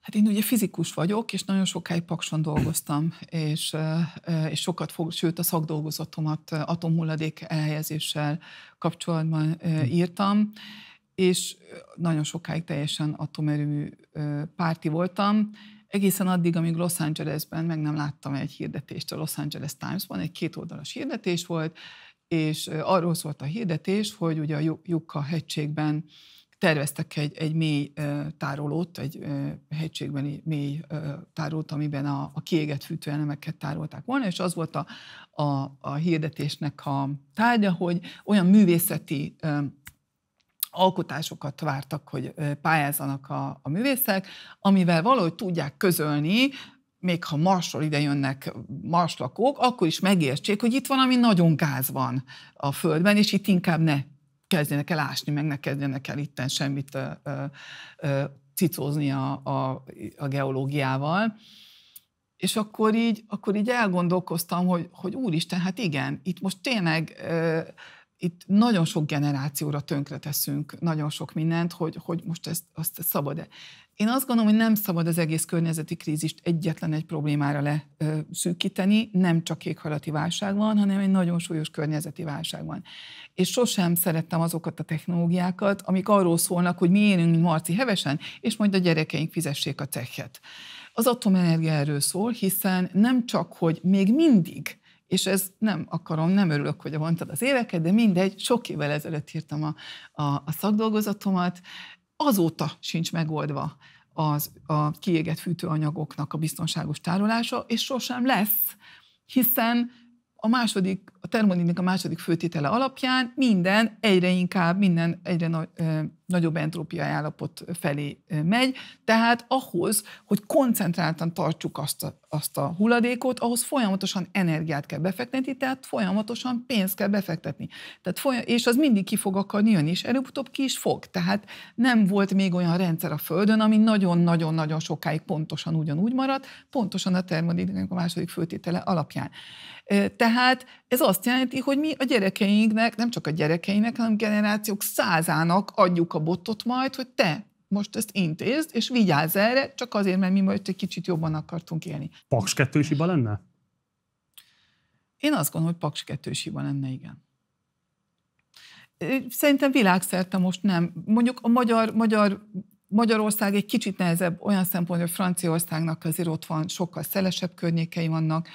Hát én ugye fizikus vagyok, és nagyon sokáig pakson dolgoztam, és, eh, és sokat fog, sőt a szakdolgozatomat atomhulladék elhelyezéssel kapcsolatban eh, írtam, és nagyon sokáig teljesen atomerőmű párti voltam, egészen addig, amíg Los Angelesben meg nem láttam egy hirdetést a Los Angeles Times-ban, egy kétoldalas hirdetés volt, és arról szólt a hirdetés, hogy ugye a Jukka hegységben terveztek egy, egy mély tárolót, egy hegységbeni mély tárolót, amiben a, a kiégett fűtőelemeket tárolták volna, és az volt a, a, a hirdetésnek a tárgya, hogy olyan művészeti alkotásokat vártak, hogy pályázzanak a, a művészek, amivel valahogy tudják közölni, még ha marsról ide jönnek marslakók, akkor is megértsék, hogy itt valami nagyon gáz van a földben, és itt inkább ne kezdjenek el ásni, meg ne kezdjenek el itten semmit ö, ö, cicózni a, a, a geológiával. És akkor így, akkor így elgondolkoztam, hogy, hogy úristen, hát igen, itt most tényleg itt nagyon sok generációra tönkre teszünk, nagyon sok mindent, hogy, hogy most ezt azt szabad-e. Én azt gondolom, hogy nem szabad az egész környezeti krízist egyetlen egy problémára leszűkíteni, nem csak éghajlati válság van, hanem egy nagyon súlyos környezeti válság van. És sosem szerettem azokat a technológiákat, amik arról szólnak, hogy mi élünk Marci hevesen, és majd a gyerekeink fizessék a cechet. Az atomenergia erről szól, hiszen nem csak, hogy még mindig és ez nem akarom, nem örülök, hogy mondtad az éveket, de mindegy, sok évvel ezelőtt írtam a, a, a szakdolgozatomat, azóta sincs megoldva az, a kiégett fűtőanyagoknak a biztonságos tárolása, és sosem lesz, hiszen a második, a termodinamika második főtétele alapján minden egyre inkább, minden egyre nagy, nagyobb entrópia állapot felé megy. Tehát ahhoz, hogy koncentráltan tartsuk azt a, azt a hulladékot, ahhoz folyamatosan energiát kell befektetni, tehát folyamatosan pénzt kell befektetni. Tehát folyam- és az mindig ki fog akarni jönni, és előbb-utóbb ki is fog. Tehát nem volt még olyan rendszer a Földön, ami nagyon-nagyon-nagyon sokáig pontosan ugyanúgy maradt, pontosan a termodinamika második főtétele alapján. Tehát ez azt jelenti, hogy mi a gyerekeinknek, nem csak a gyerekeinek, hanem generációk százának adjuk a botot majd, hogy te most ezt intézd, és vigyázz erre, csak azért, mert mi majd egy kicsit jobban akartunk élni. Paks kettős hiba lenne? Én azt gondolom, hogy Paks kettős hiba lenne, igen. Szerintem világszerte most nem. Mondjuk a magyar, magyar Magyarország egy kicsit nehezebb olyan szempontból, hogy Franciaországnak azért ott van, sokkal szelesebb környékei vannak,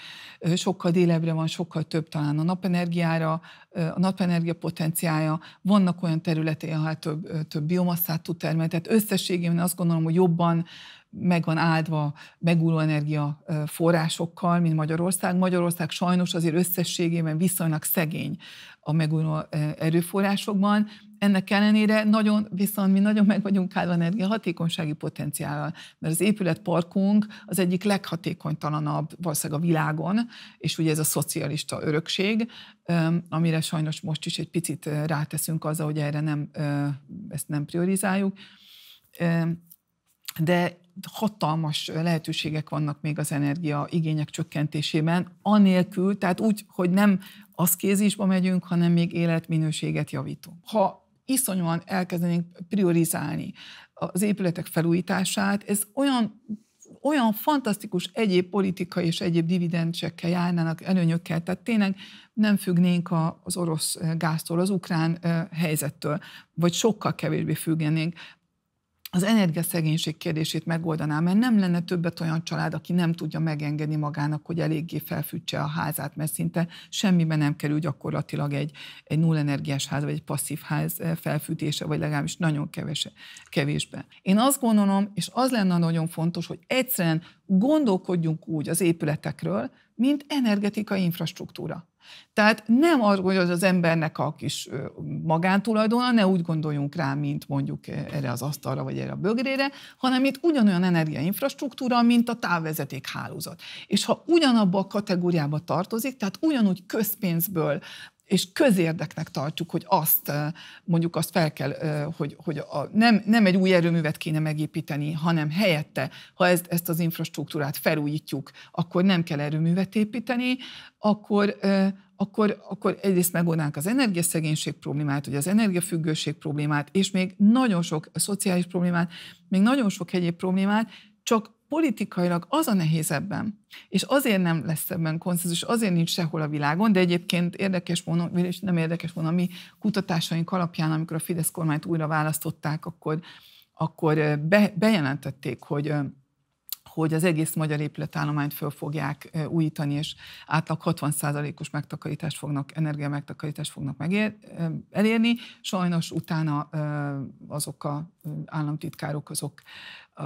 sokkal délebbre van, sokkal több talán a napenergiára, a napenergia potenciája, vannak olyan területei, ahol több, több biomasszát tud termelni, tehát összességében azt gondolom, hogy jobban meg van áldva megújuló energia forrásokkal, mint Magyarország. Magyarország sajnos azért összességében viszonylag szegény a megújuló erőforrásokban. Ennek ellenére nagyon, viszont mi nagyon meg vagyunk állva hatékonysági potenciállal, mert az épületparkunk az egyik leghatékonytalanabb valószínűleg a világon, és ugye ez a szocialista örökség, amire sajnos most is egy picit ráteszünk azzal, hogy erre nem, ezt nem priorizáljuk de hatalmas lehetőségek vannak még az energia igények csökkentésében, anélkül, tehát úgy, hogy nem az kézisba megyünk, hanem még életminőséget javítunk. Ha iszonyúan elkezdenénk priorizálni az épületek felújítását, ez olyan olyan fantasztikus egyéb politikai és egyéb dividendsekkel járnának, előnyökkel, tehát tényleg nem függnénk az orosz eh, gáztól, az ukrán eh, helyzettől, vagy sokkal kevésbé függenénk az energiaszegénység kérdését megoldaná, mert nem lenne többet olyan család, aki nem tudja megengedni magának, hogy eléggé felfűtse a házát, mert szinte semmiben nem kerül gyakorlatilag egy, egy nullenergiás ház, vagy egy passzív ház eh, felfűtése, vagy legalábbis nagyon kevese, kevésbe. Én azt gondolom, és az lenne nagyon fontos, hogy egyszerűen gondolkodjunk úgy az épületekről, mint energetikai infrastruktúra. Tehát nem az, hogy hogy az embernek a kis magántulajdona, ne úgy gondoljunk rá, mint mondjuk e, erre az asztalra, vagy erre a bögrére, hanem itt ugyanolyan energiainfrastruktúra, mint a távvezeték hálózat. És ha ugyanabba a kategóriába tartozik, tehát ugyanúgy közpénzből és közérdeknek tartjuk, hogy azt mondjuk azt fel kell, hogy, hogy a, nem, nem egy új erőművet kéne megépíteni, hanem helyette, ha ezt, ezt az infrastruktúrát felújítjuk, akkor nem kell erőművet építeni, akkor, akkor, akkor egyrészt megoldnánk az energiaszegénység problémát, vagy az energiafüggőség problémát, és még nagyon sok szociális problémát, még nagyon sok egyéb problémát, csak politikailag az a nehéz ebben, és azért nem lesz ebben konszenzus, azért nincs sehol a világon, de egyébként érdekes volna, és nem érdekes volna, mi kutatásaink alapján, amikor a Fidesz kormányt újra választották, akkor, akkor be, bejelentették, hogy hogy az egész magyar épületállományt föl fogják újítani, és átlag 60%-os megtakarítást fognak, energiamegtakarítást fognak megér, elérni. Sajnos utána azok a államtitkárok, azok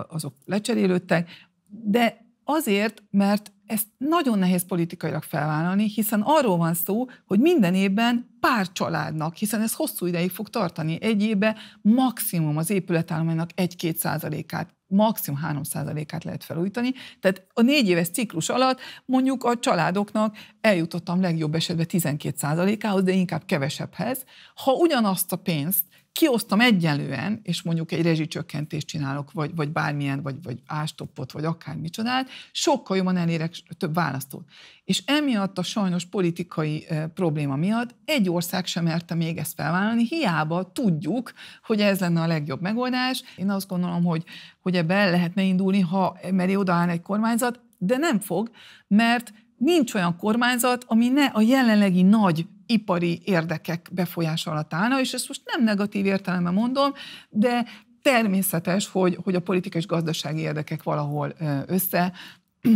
azok lecserélődtek, de azért, mert ezt nagyon nehéz politikailag felvállalni, hiszen arról van szó, hogy minden évben pár családnak, hiszen ez hosszú ideig fog tartani, egy évben maximum az épületállománynak 1-2 százalékát maximum 3 százalékát lehet felújítani. Tehát a négy éves ciklus alatt mondjuk a családoknak eljutottam legjobb esetben 12 százalékához, de inkább kevesebbhez. Ha ugyanazt a pénzt kiosztom egyenlően, és mondjuk egy rezsicsökkentést csinálok, vagy, vagy bármilyen, vagy, vagy ástoppot, vagy akármicsodát, sokkal jobban elérek több választót. És emiatt a sajnos politikai e, probléma miatt egy ország sem merte még ezt felvállalni, hiába tudjuk, hogy ez lenne a legjobb megoldás. Én azt gondolom, hogy, hogy ebbe el lehetne indulni, ha meri odaállni egy kormányzat, de nem fog, mert nincs olyan kormányzat, ami ne a jelenlegi nagy ipari érdekek befolyása alatt állna, és ezt most nem negatív értelemben mondom, de természetes, hogy, hogy a politikai és gazdasági érdekek valahol össze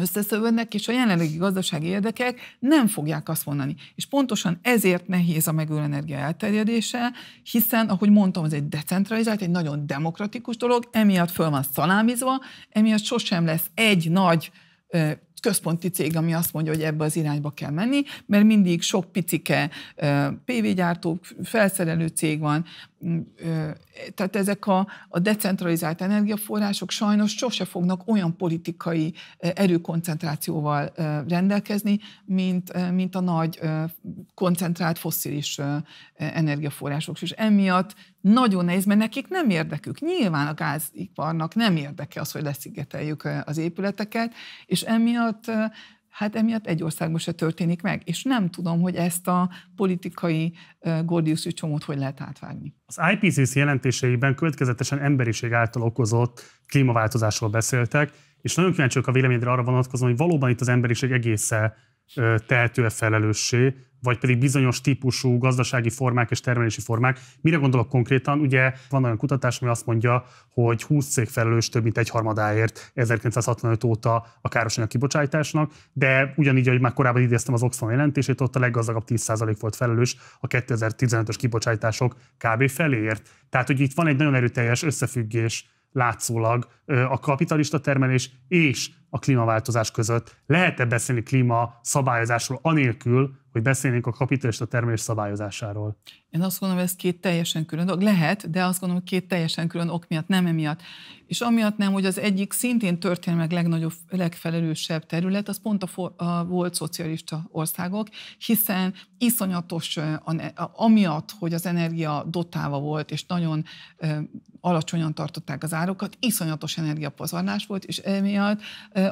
összeszövődnek, és a jelenlegi gazdasági érdekek nem fogják azt mondani. És pontosan ezért nehéz a megújuló energia elterjedése, hiszen, ahogy mondtam, ez egy decentralizált, egy nagyon demokratikus dolog, emiatt föl van szalámizva, emiatt sosem lesz egy nagy központi cég, ami azt mondja, hogy ebbe az irányba kell menni, mert mindig sok picike PV-gyártók, felszerelő cég van, tehát ezek a, a decentralizált energiaforrások sajnos sose fognak olyan politikai erőkoncentrációval rendelkezni, mint, mint a nagy koncentrált fosszilis energiaforrások. És emiatt nagyon nehéz, mert nekik nem érdekük. Nyilván a gáziparnak nem érdeke az, hogy leszigeteljük az épületeket, és emiatt hát emiatt egy országban se történik meg, és nem tudom, hogy ezt a politikai gordiuszű csomót hogy lehet átvágni. Az IPCC jelentéseiben következetesen emberiség által okozott klímaváltozásról beszéltek, és nagyon kíváncsiak a véleményedre arra vonatkozóan, hogy valóban itt az emberiség egészen tehető-e felelőssé, vagy pedig bizonyos típusú gazdasági formák és termelési formák. Mire gondolok konkrétan? Ugye van olyan kutatás, ami azt mondja, hogy 20 cég felelős több mint egy harmadáért 1965 óta a károsanyag kibocsátásnak, de ugyanígy, ahogy már korábban idéztem az Oxfam jelentését, ott a leggazdagabb 10% volt felelős a 2015-ös kibocsátások kb. feléért. Tehát, hogy itt van egy nagyon erőteljes összefüggés látszólag a kapitalista termelés és a klímaváltozás között. Lehet-e beszélni klíma szabályozásról anélkül, hogy beszélnénk a kapitalista termelés szabályozásáról? Én azt gondolom, hogy ez két teljesen külön dolog. Lehet, de azt gondolom, hogy két teljesen külön ok miatt, nem emiatt. És amiatt nem, hogy az egyik szintén történelmek legnagyobb, legfelelősebb terület, az pont a, for, a volt szocialista országok, hiszen iszonyatos, amiatt, hogy az energia dotáva volt, és nagyon alacsonyan tartották az árokat, iszonyatos energiapazarlás volt, és emiatt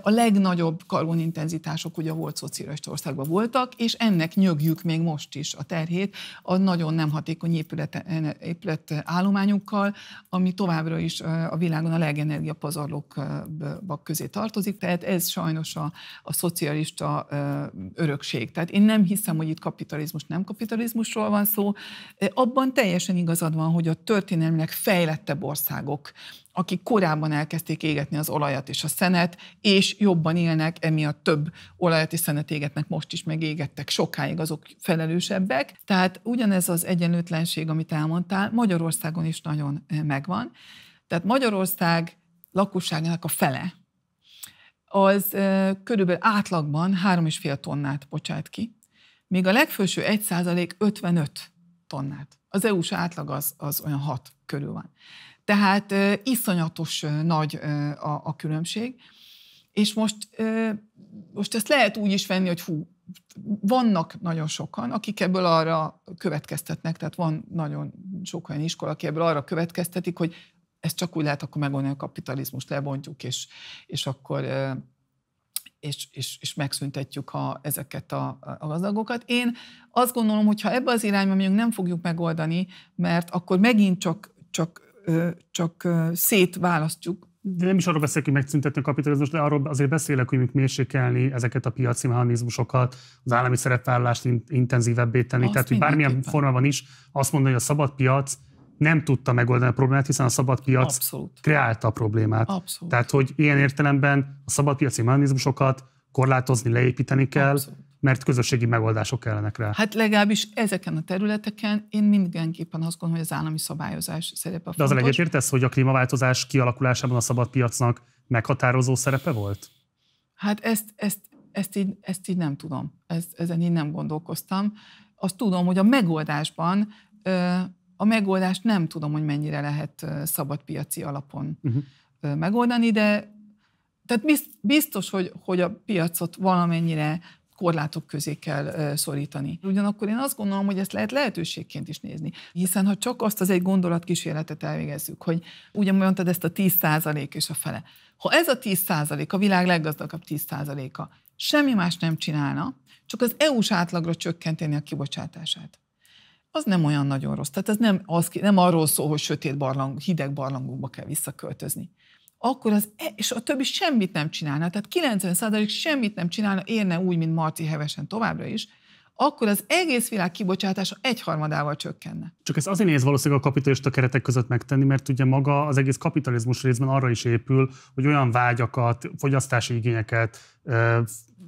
a legnagyobb karbonintenzitások ugye volt szociális országban voltak, és ennek nyögjük még most is a terhét a nagyon nem hatékony épület, épület állományukkal, ami továbbra is a világon a legenergia pazarlók közé tartozik, tehát ez sajnos a, a szocialista örökség. Tehát én nem hiszem, hogy itt kapitalizmus nem kapitalizmusról van szó, abban teljesen igazad van, hogy a történelmileg fejlettebb országok akik korábban elkezdték égetni az olajat és a szenet, és jobban élnek, emiatt több olajat és szenet égetnek, most is megégettek sokáig, azok felelősebbek. Tehát ugyanez az egyenlőtlenség, amit elmondtál, Magyarországon is nagyon eh, megvan. Tehát Magyarország lakosságának a fele az eh, körülbelül átlagban 3,5 tonnát bocsát ki, még a legfőső 1 55 tonnát. Az EU-s átlag az, az olyan 6 körül van. Tehát iszonyatos nagy a, a különbség. És most, most ezt lehet úgy is venni, hogy hú, vannak nagyon sokan, akik ebből arra következtetnek, tehát van nagyon sok olyan iskola, aki ebből arra következtetik, hogy ez csak úgy lehet akkor megoldani a kapitalizmust, lebontjuk, és, és akkor és, és, és megszüntetjük a, ezeket a, a gazdagokat. Én azt gondolom, hogy ha ebbe az irányba mondjuk nem fogjuk megoldani, mert akkor megint csak, csak csak szétválasztjuk. De nem is arról beszélek, hogy megszüntetni a kapitalizmust, de arról azért beszélek, hogy mérsékelni ezeket a piaci mechanizmusokat, az állami szerepvállást intenzívebbé tenni. Azt Tehát, hogy bármilyen formában is azt mondani, hogy a szabad piac nem tudta megoldani a problémát, hiszen a szabad piac Abszolút. kreálta a problémát. Abszolút. Tehát, hogy ilyen értelemben a szabad piaci mechanizmusokat korlátozni, leépíteni kell, Abszolút mert közösségi megoldások kellenek rá. Hát legalábbis ezeken a területeken én mindenképpen azt gondolom, hogy az állami szabályozás szerepe De az egyetértesz, hogy a klímaváltozás kialakulásában a szabad piacnak meghatározó szerepe volt? Hát ezt, ezt, ezt, így, ezt így nem tudom. Ezt, ezen így nem gondolkoztam. Azt tudom, hogy a megoldásban a megoldást nem tudom, hogy mennyire lehet szabadpiaci alapon uh-huh. megoldani, de tehát biztos, hogy, hogy a piacot valamennyire korlátok közé kell szorítani. Ugyanakkor én azt gondolom, hogy ezt lehet lehetőségként is nézni. Hiszen ha csak azt az egy gondolat kísérletet elvégezzük, hogy ugye mondtad ezt a 10% és a fele. Ha ez a 10% a világ leggazdagabb 10%-a semmi más nem csinálna, csak az EU-s átlagra csökkenteni a kibocsátását az nem olyan nagyon rossz. Tehát ez nem, az, nem arról szól, hogy sötét barlang, hideg barlangokba kell visszaköltözni akkor az, e- és a többi semmit nem csinálna, tehát 90 semmit nem csinálna, érne úgy, mint Marci hevesen továbbra is, akkor az egész világ kibocsátása egyharmadával csökkenne. Csak ez azért néz valószínűleg a kapitalista keretek között megtenni, mert ugye maga az egész kapitalizmus részben arra is épül, hogy olyan vágyakat, fogyasztási igényeket,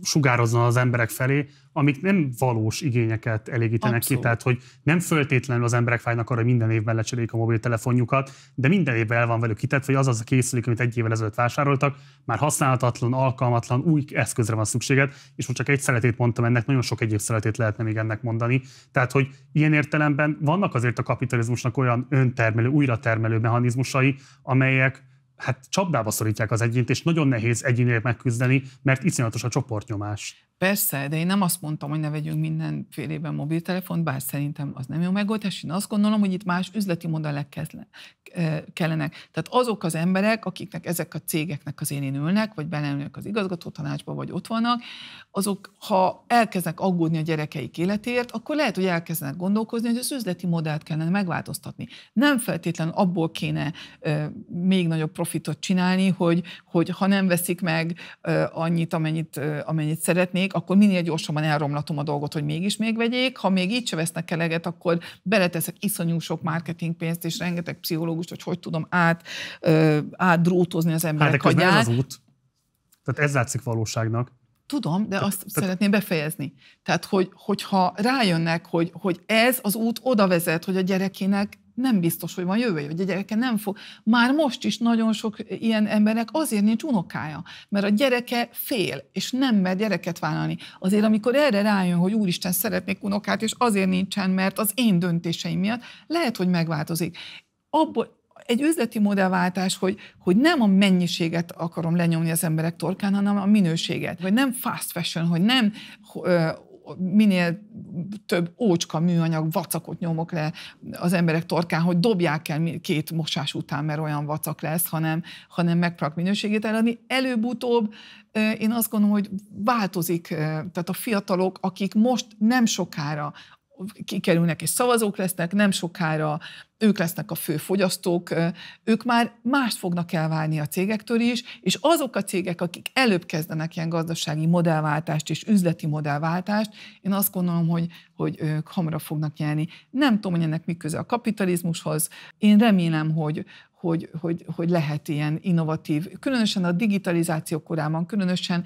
sugározna az emberek felé, amik nem valós igényeket elégítenek Abszolút. ki. Tehát, hogy nem föltétlenül az emberek fájnak arra, hogy minden évben lecseréljék a mobiltelefonjukat, de minden évben el van velük kitett, hogy az az a készülék, amit egy évvel ezelőtt vásároltak, már használhatatlan, alkalmatlan, új eszközre van szükséged, és most csak egy szeletét mondtam ennek, nagyon sok egyéb szeletét lehetne még ennek mondani. Tehát, hogy ilyen értelemben vannak azért a kapitalizmusnak olyan öntermelő, újratermelő mechanizmusai, amelyek hát csapdába szorítják az egyént, és nagyon nehéz egyénileg megküzdeni, mert iszonyatos a csoportnyomás. Persze, de én nem azt mondtam, hogy ne vegyünk mindenfélében mobiltelefont, bár szerintem az nem jó megoldás. Én azt gondolom, hogy itt más üzleti modellek eh, kellenek. Tehát azok az emberek, akiknek ezek a cégeknek az élén ülnek, vagy beleülnek az igazgató tanácsba, vagy ott vannak, azok, ha elkezdenek aggódni a gyerekeik életért, akkor lehet, hogy elkezdenek gondolkozni, hogy az üzleti modellt kellene megváltoztatni. Nem feltétlenül abból kéne e, még nagyobb profitot csinálni, hogy, hogy ha nem veszik meg e, annyit, amennyit, e, amennyit szeretnék, még, akkor minél gyorsabban elromlatom a dolgot, hogy mégis még vegyék. Ha még így se vesznek eleget, akkor beleteszek iszonyú sok marketingpénzt, és rengeteg pszichológust, hogy hogy tudom át, ö, átdrótozni az emberek hát, de Ez az út. Tehát ez látszik valóságnak. Tudom, de te, azt te, szeretném befejezni. Tehát, hogy, hogyha rájönnek, hogy, hogy ez az út oda vezet, hogy a gyerekének nem biztos, hogy van jövője, hogy a gyereke nem fog. Már most is nagyon sok e, ilyen emberek, azért nincs unokája, mert a gyereke fél, és nem mer gyereket vállalni. Azért, amikor erre rájön, hogy úristen, szeretnék unokát, és azért nincsen, mert az én döntéseim miatt lehet, hogy megváltozik. Abba, egy üzleti modellváltás, hogy, hogy nem a mennyiséget akarom lenyomni az emberek torkán, hanem a minőséget, hogy nem fast fashion, hogy nem minél több ócska műanyag vacakot nyomok le az emberek torkán, hogy dobják el két mosás után, mert olyan vacak lesz, hanem, hanem megprak minőségét eladni. Előbb-utóbb én azt gondolom, hogy változik, tehát a fiatalok, akik most nem sokára kikerülnek és szavazók lesznek, nem sokára ők lesznek a fő fogyasztók, ők már mást fognak elvárni a cégektől is, és azok a cégek, akik előbb kezdenek ilyen gazdasági modellváltást és üzleti modellváltást, én azt gondolom, hogy, hogy ők hamarabb fognak nyerni. Nem tudom, hogy ennek mi köze a kapitalizmushoz. Én remélem, hogy, hogy, hogy, hogy lehet ilyen innovatív, különösen a digitalizáció korában, különösen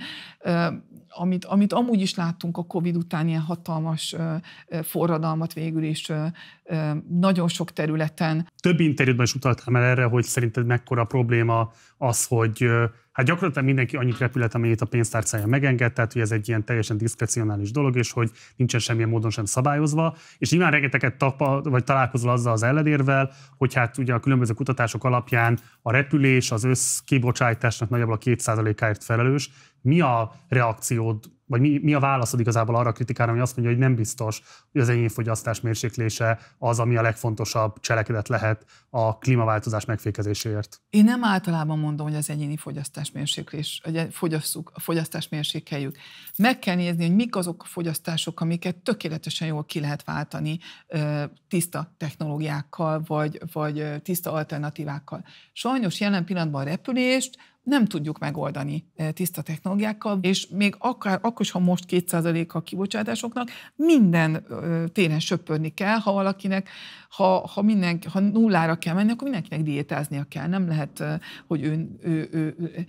amit, amit amúgy is láttunk a COVID után, ilyen hatalmas forradalmat végül is nagyon sok területen. Több interjúban is utaltam el erre, hogy szerinted mekkora probléma az, hogy hát gyakorlatilag mindenki annyit repület, amennyit a pénztárcája megenged, tehát hogy ez egy ilyen teljesen diszkrecionális dolog, és hogy nincsen semmilyen módon sem szabályozva. És nyilván rengeteget vagy találkozol azzal az ellenérvel, hogy hát ugye a különböző kutatások alapján a repülés az összkibocsájtásnak nagyjából a 2%-áért felelős, mi a reakciód, vagy mi, mi a válaszod igazából arra a kritikára, ami azt mondja, hogy nem biztos, hogy az enyém fogyasztás mérséklése az, ami a legfontosabb cselekedet lehet a klímaváltozás megfékezéséért? Én nem általában mondom, hogy az enyéni fogyasztás mérséklés, hogy e, fogyasszuk, a fogyasztás mérsékeljük. Meg kell nézni, hogy mik azok a fogyasztások, amiket tökéletesen jól ki lehet váltani tiszta technológiákkal, vagy, vagy tiszta alternatívákkal. Sajnos jelen pillanatban a repülést, nem tudjuk megoldani eh, tiszta technológiákkal, és még akár, akkor is, ha most 2% a kibocsátásoknak, minden eh, téren söpörni kell, ha valakinek, ha, ha, minden, ha nullára kell menni, akkor mindenkinek diétáznia kell. Nem lehet, eh, hogy ő, ő, ő, ő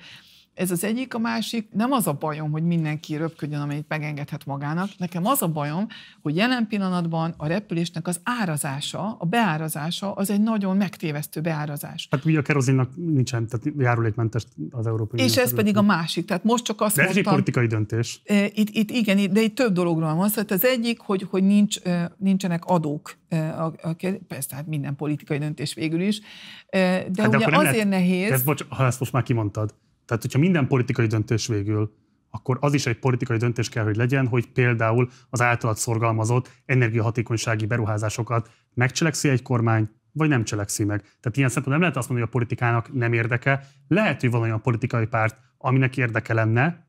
ez az egyik, a másik, nem az a bajom, hogy mindenki röpködjön, amit megengedhet magának. Nekem az a bajom, hogy jelen pillanatban a repülésnek az árazása, a beárazása az egy nagyon megtévesztő beárazás. Hát ugye a kerozinnak nincsen, tehát járulékmentes az európai. És ez pedig a másik. Tehát most csak azt de mondtam, ez egy politikai döntés. Itt, itt igen, de itt több dologról van szó. Tehát az egyik, hogy, hogy nincs, nincsenek adók. A, a, persze, tehát minden politikai döntés végül is. De hát ugye azért lehet, nehéz... ez, bocs, ha ezt most már kimondtad, tehát, hogyha minden politikai döntés végül, akkor az is egy politikai döntés kell, hogy legyen, hogy például az általad szorgalmazott energiahatékonysági beruházásokat megcselekszi egy kormány, vagy nem cselekszi meg. Tehát ilyen szempontból nem lehet azt mondani, hogy a politikának nem érdeke. Lehet, hogy van olyan politikai párt, aminek érdeke lenne,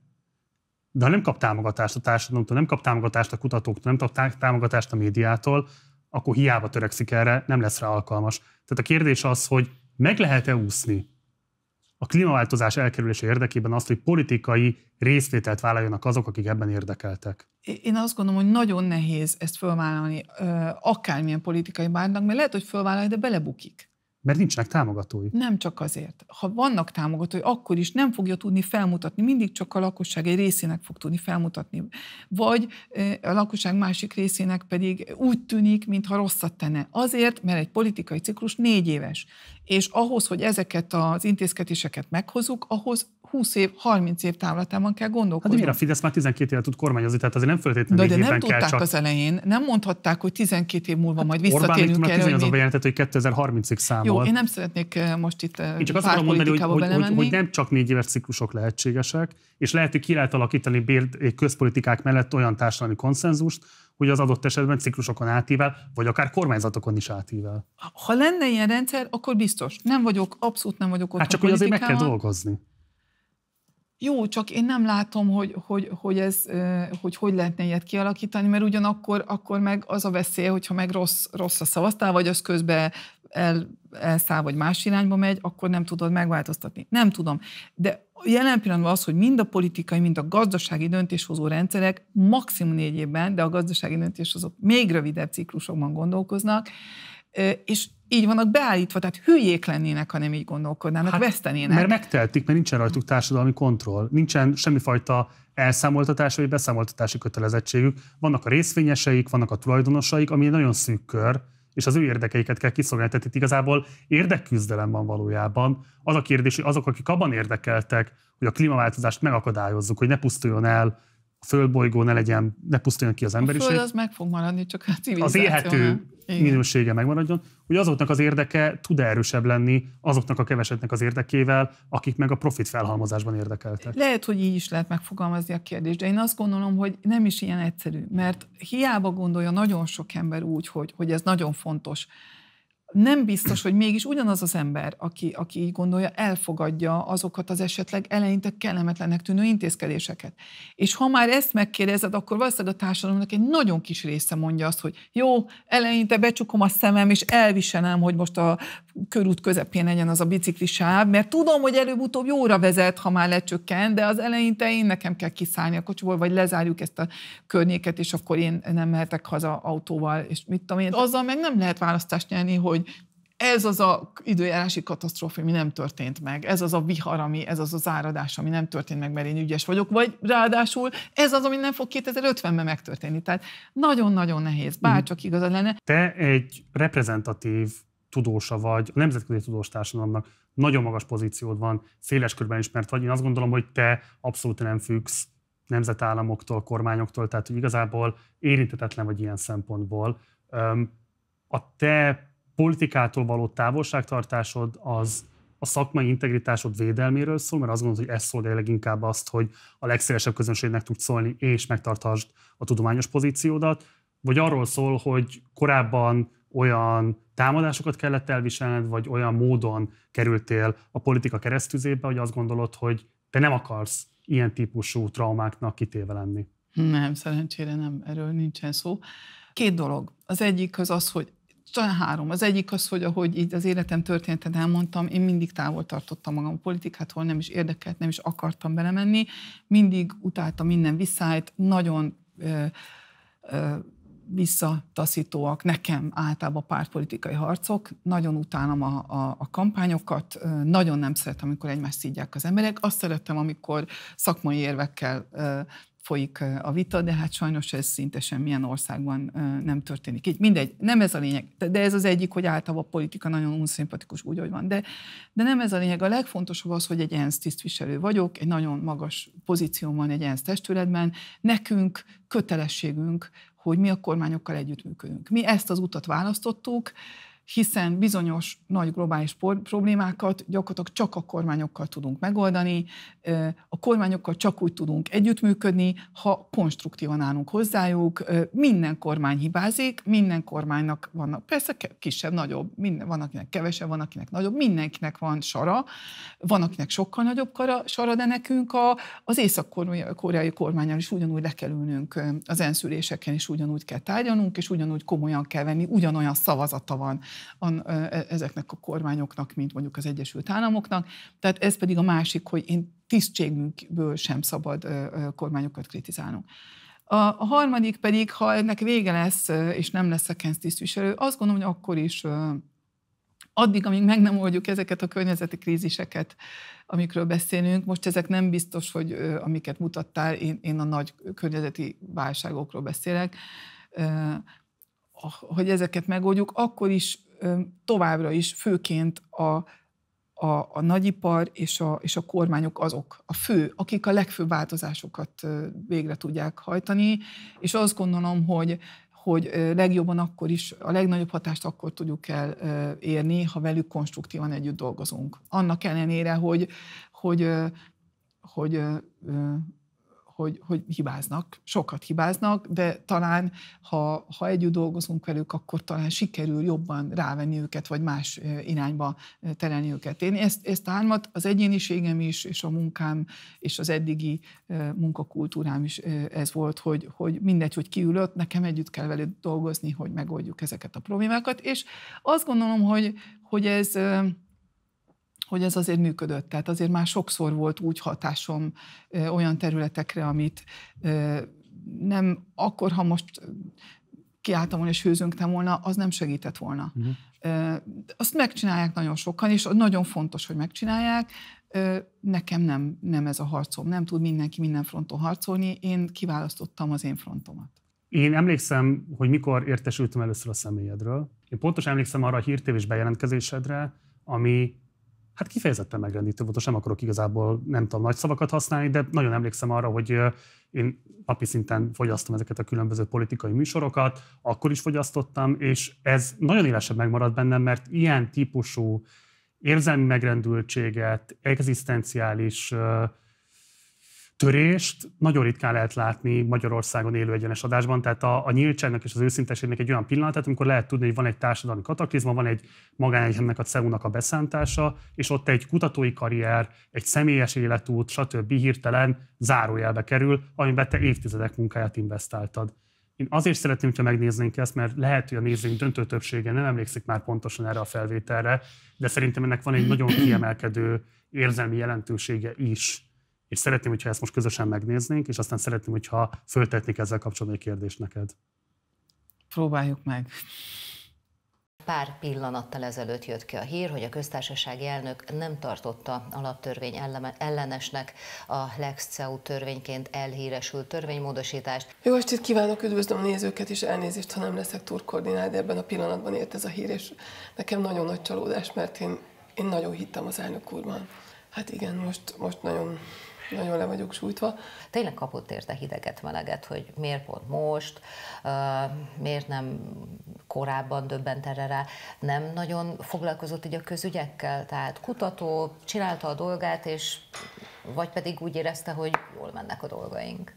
de ha nem kap támogatást a társadalomtól, nem kap támogatást a kutatóktól, nem kap támogatást a médiától, akkor hiába törekszik erre, nem lesz rá alkalmas. Tehát a kérdés az, hogy meg lehet-e úszni a klímaváltozás elkerülése érdekében azt, hogy politikai részvételt vállaljanak azok, akik ebben érdekeltek? Én azt gondolom, hogy nagyon nehéz ezt fölvállalni akármilyen politikai bárnak, mert lehet, hogy fölvállalja, de belebukik. Mert nincsenek támogatói. Nem csak azért. Ha vannak támogatói, akkor is nem fogja tudni felmutatni, mindig csak a lakosság egy részének fog tudni felmutatni. Vagy a lakosság másik részének pedig úgy tűnik, mintha rosszat tenne. Azért, mert egy politikai ciklus négy éves. És ahhoz, hogy ezeket az intézkedéseket meghozzuk, ahhoz 20 év, 30 év távlatában kell gondolkodni. Hát de miért a Fidesz már 12 éve tud kormányozni, tehát azért nem feltétlenül De, de nem tudták csak... az elején, nem mondhatták, hogy 12 év múlva hát majd visszatérünk erre. az a bejelentett, hogy 2030-ig számol. Jó, én nem szeretnék most itt én csak azt akarom mondani, hogy, hogy, hogy, hogy, nem csak négy éves ciklusok lehetségesek, és lehet, hogy ki lehet alakítani bér, eh, közpolitikák mellett olyan társadalmi konszenzust, hogy az adott esetben ciklusokon átível, vagy akár kormányzatokon is átível. Ha lenne ilyen rendszer, akkor biztos. Nem vagyok, abszolút nem vagyok ott. Hát csak hogy azért meg kell dolgozni. Jó, csak én nem látom, hogy hogy, hogy, ez, hogy, hogy lehetne ilyet kialakítani, mert ugyanakkor akkor meg az a veszély, hogyha meg rossz, rosszra szavaztál, vagy az közben el, elszáll, vagy más irányba megy, akkor nem tudod megváltoztatni. Nem tudom. De jelen pillanatban az, hogy mind a politikai, mind a gazdasági döntéshozó rendszerek maximum négy évben, de a gazdasági döntéshozók még rövidebb ciklusokban gondolkoznak, és így vannak beállítva, tehát hülyék lennének, ha nem így gondolkodnának, hát, vesztenének. Mert megteltik, mert nincsen rajtuk társadalmi kontroll, nincsen semmifajta elszámoltatás vagy beszámoltatási kötelezettségük. Vannak a részvényeseik, vannak a tulajdonosaik, ami egy nagyon szűk kör, és az ő érdekeiket kell kiszolgáltatni. Tehát igazából érdekküzdelem van valójában. Az a kérdés, hogy azok, akik abban érdekeltek, hogy a klímaváltozást megakadályozzuk, hogy ne pusztuljon el a földbolygó ne legyen, ne pusztuljon ki az emberiség. A föld az meg fog maradni, csak a civilizáció. Az élhető igen. minősége megmaradjon, hogy azoknak az érdeke tud erősebb lenni azoknak a kevesetnek az érdekével, akik meg a profit felhalmozásban érdekeltek. Lehet, hogy így is lehet megfogalmazni a kérdést, de én azt gondolom, hogy nem is ilyen egyszerű, mert hiába gondolja nagyon sok ember úgy, hogy, hogy ez nagyon fontos, nem biztos, hogy mégis ugyanaz az ember, aki, aki így gondolja, elfogadja azokat az esetleg eleinte kellemetlenek tűnő intézkedéseket. És ha már ezt megkérdezed, akkor valószínűleg a társadalomnak egy nagyon kis része mondja azt, hogy jó, eleinte becsukom a szemem, és elviselem, hogy most a körút közepén legyen az a biciklisáv, mert tudom, hogy előbb-utóbb jóra vezet, ha már lecsökken, de az eleinte én nekem kell kiszállni a kocsiból, vagy lezárjuk ezt a környéket, és akkor én nem mehetek haza autóval, és mit tudom én. Azzal meg nem lehet választást nyerni, hogy ez az a időjárási katasztrófa, ami nem történt meg, ez az a vihar, ami, ez az az áradás, ami nem történt meg, mert én ügyes vagyok, vagy ráadásul ez az, ami nem fog 2050-ben megtörténni. Tehát nagyon-nagyon nehéz, bárcsak igazad lenne. Te egy reprezentatív tudósa vagy, a nemzetközi tudós társadalomnak nagyon magas pozíciód van, széles körben ismert vagy. Én azt gondolom, hogy te abszolút nem függsz nemzetállamoktól, kormányoktól, tehát hogy igazából érintetetlen vagy ilyen szempontból. A te politikától való távolságtartásod az a szakmai integritásod védelméről szól, mert azt gondolod, hogy ez szolgálja leginkább azt, hogy a legszélesebb közönségnek tudsz szólni, és megtartasd a tudományos pozíciódat, vagy arról szól, hogy korábban olyan támadásokat kellett elviselned, vagy olyan módon kerültél a politika keresztüzébe, hogy azt gondolod, hogy te nem akarsz ilyen típusú traumáknak kitéve lenni? Nem, szerencsére nem, erről nincsen szó. Két dolog. Az egyik az az, hogy talán három. Az egyik az, hogy ahogy így az életem történetet elmondtam, én mindig távol tartottam magam a politikát, hol nem is érdekelt, nem is akartam belemenni. Mindig utáltam minden visszájt, nagyon ö, ö, visszataszítóak nekem általában a pártpolitikai harcok. Nagyon utálom a, a, a kampányokat, nagyon nem szeretem, amikor egymást szígyek az emberek. Azt szeretem, amikor szakmai érvekkel folyik a vita, de hát sajnos ez szinte semmilyen országban nem történik. Így mindegy, nem ez a lényeg. De ez az egyik, hogy általában a politika nagyon unszimpatikus úgy, hogy van. De, de nem ez a lényeg. A legfontosabb az, hogy egy ENSZ tisztviselő vagyok, egy nagyon magas pozícióban van egy ENSZ testületben. Nekünk kötelességünk, hogy mi a kormányokkal együttműködünk. Mi ezt az utat választottuk, hiszen bizonyos nagy globális problémákat gyakorlatilag csak a kormányokkal tudunk megoldani, a kormányokkal csak úgy tudunk együttműködni, ha konstruktívan állunk hozzájuk, minden kormány hibázik, minden kormánynak vannak, persze kisebb, nagyobb, minden, van akinek kevesebb, van akinek nagyobb, mindenkinek van sara, van akinek sokkal nagyobb kara, sara, de nekünk a, az észak-koreai kormányon is ugyanúgy le kell ülnünk, az enszüléseken, és is ugyanúgy kell tárgyalnunk, és ugyanúgy komolyan kell venni, ugyanolyan szavazata van E, ezeknek a kormányoknak, mint mondjuk az Egyesült Államoknak. Tehát ez pedig a másik, hogy én tisztségünkből sem szabad kormányokat kritizálnunk. A, a harmadik pedig, ha ennek vége lesz, és nem lesz a Kenz tisztviselő, azt gondolom, hogy akkor is addig, amíg meg nem oldjuk ezeket a környezeti kríziseket, amikről beszélünk, most ezek nem biztos, hogy amiket mutattál, én, én a nagy környezeti válságokról beszélek, hogy ezeket megoldjuk, akkor is továbbra is főként a, a, a nagyipar és a, és a kormányok azok a fő, akik a legfőbb változásokat végre tudják hajtani, és azt gondolom, hogy hogy legjobban akkor is, a legnagyobb hatást akkor tudjuk elérni, ha velük konstruktívan együtt dolgozunk. Annak ellenére, hogy, hogy, hogy hogy, hogy hibáznak, sokat hibáznak, de talán, ha, ha együtt dolgozunk velük, akkor talán sikerül jobban rávenni őket, vagy más irányba terelni őket. Én ezt, ezt álmat az egyéniségem is, és a munkám, és az eddigi munkakultúrám is ez volt, hogy, hogy mindegy, hogy kiülött, nekem együtt kell velük dolgozni, hogy megoldjuk ezeket a problémákat, és azt gondolom, hogy, hogy ez hogy ez azért működött. Tehát azért már sokszor volt úgy hatásom ö, olyan területekre, amit ö, nem akkor, ha most kiálltam volna és hőzöngtem volna, az nem segített volna. Uh-huh. Ö, azt megcsinálják nagyon sokan, és nagyon fontos, hogy megcsinálják. Ö, nekem nem, nem ez a harcom. Nem tud mindenki minden fronton harcolni. Én kiválasztottam az én frontomat. Én emlékszem, hogy mikor értesültem először a személyedről. Én pontosan emlékszem arra a hírtévés bejelentkezésedre, ami hát kifejezetten megrendítő volt, most nem akarok igazából, nem tudom, nagy szavakat használni, de nagyon emlékszem arra, hogy én napi szinten fogyasztom ezeket a különböző politikai műsorokat, akkor is fogyasztottam, és ez nagyon élesen megmaradt bennem, mert ilyen típusú érzelmi megrendültséget, egzisztenciális törést nagyon ritkán lehet látni Magyarországon élő egyenes adásban, tehát a, a nyíltságnak és az őszinteségnek egy olyan pillanatát, amikor lehet tudni, hogy van egy társadalmi kataklizma, van egy magánegyetemnek a ceu a beszántása, és ott egy kutatói karrier, egy személyes életút, stb. hirtelen zárójelbe kerül, amiben te évtizedek munkáját investáltad. Én azért szeretném, hogyha megnéznénk ezt, mert lehet, hogy a nézőink döntő többsége nem emlékszik már pontosan erre a felvételre, de szerintem ennek van egy nagyon kiemelkedő érzelmi jelentősége is és szeretném, hogyha ezt most közösen megnéznénk, és aztán szeretném, hogyha föltetnék ezzel kapcsolatban egy kérdést neked. Próbáljuk meg. Pár pillanattal ezelőtt jött ki a hír, hogy a köztársasági elnök nem tartotta alaptörvény ellenesnek a Lex-CEU törvényként elhíresült törvénymódosítást. Jó estét kívánok, üdvözlöm a nézőket, és elnézést, ha nem leszek turkoordinált, de ebben a pillanatban ért ez a hír, és nekem nagyon nagy csalódás, mert én, én nagyon hittem az elnök úrban. Hát igen, most, most nagyon nagyon le vagyok sújtva. Tényleg kapott érte hideget, meleget, hogy miért pont most, uh, miért nem korábban döbbent erre rá, nem nagyon foglalkozott így a közügyekkel, tehát kutató, csinálta a dolgát, és vagy pedig úgy érezte, hogy jól mennek a dolgaink.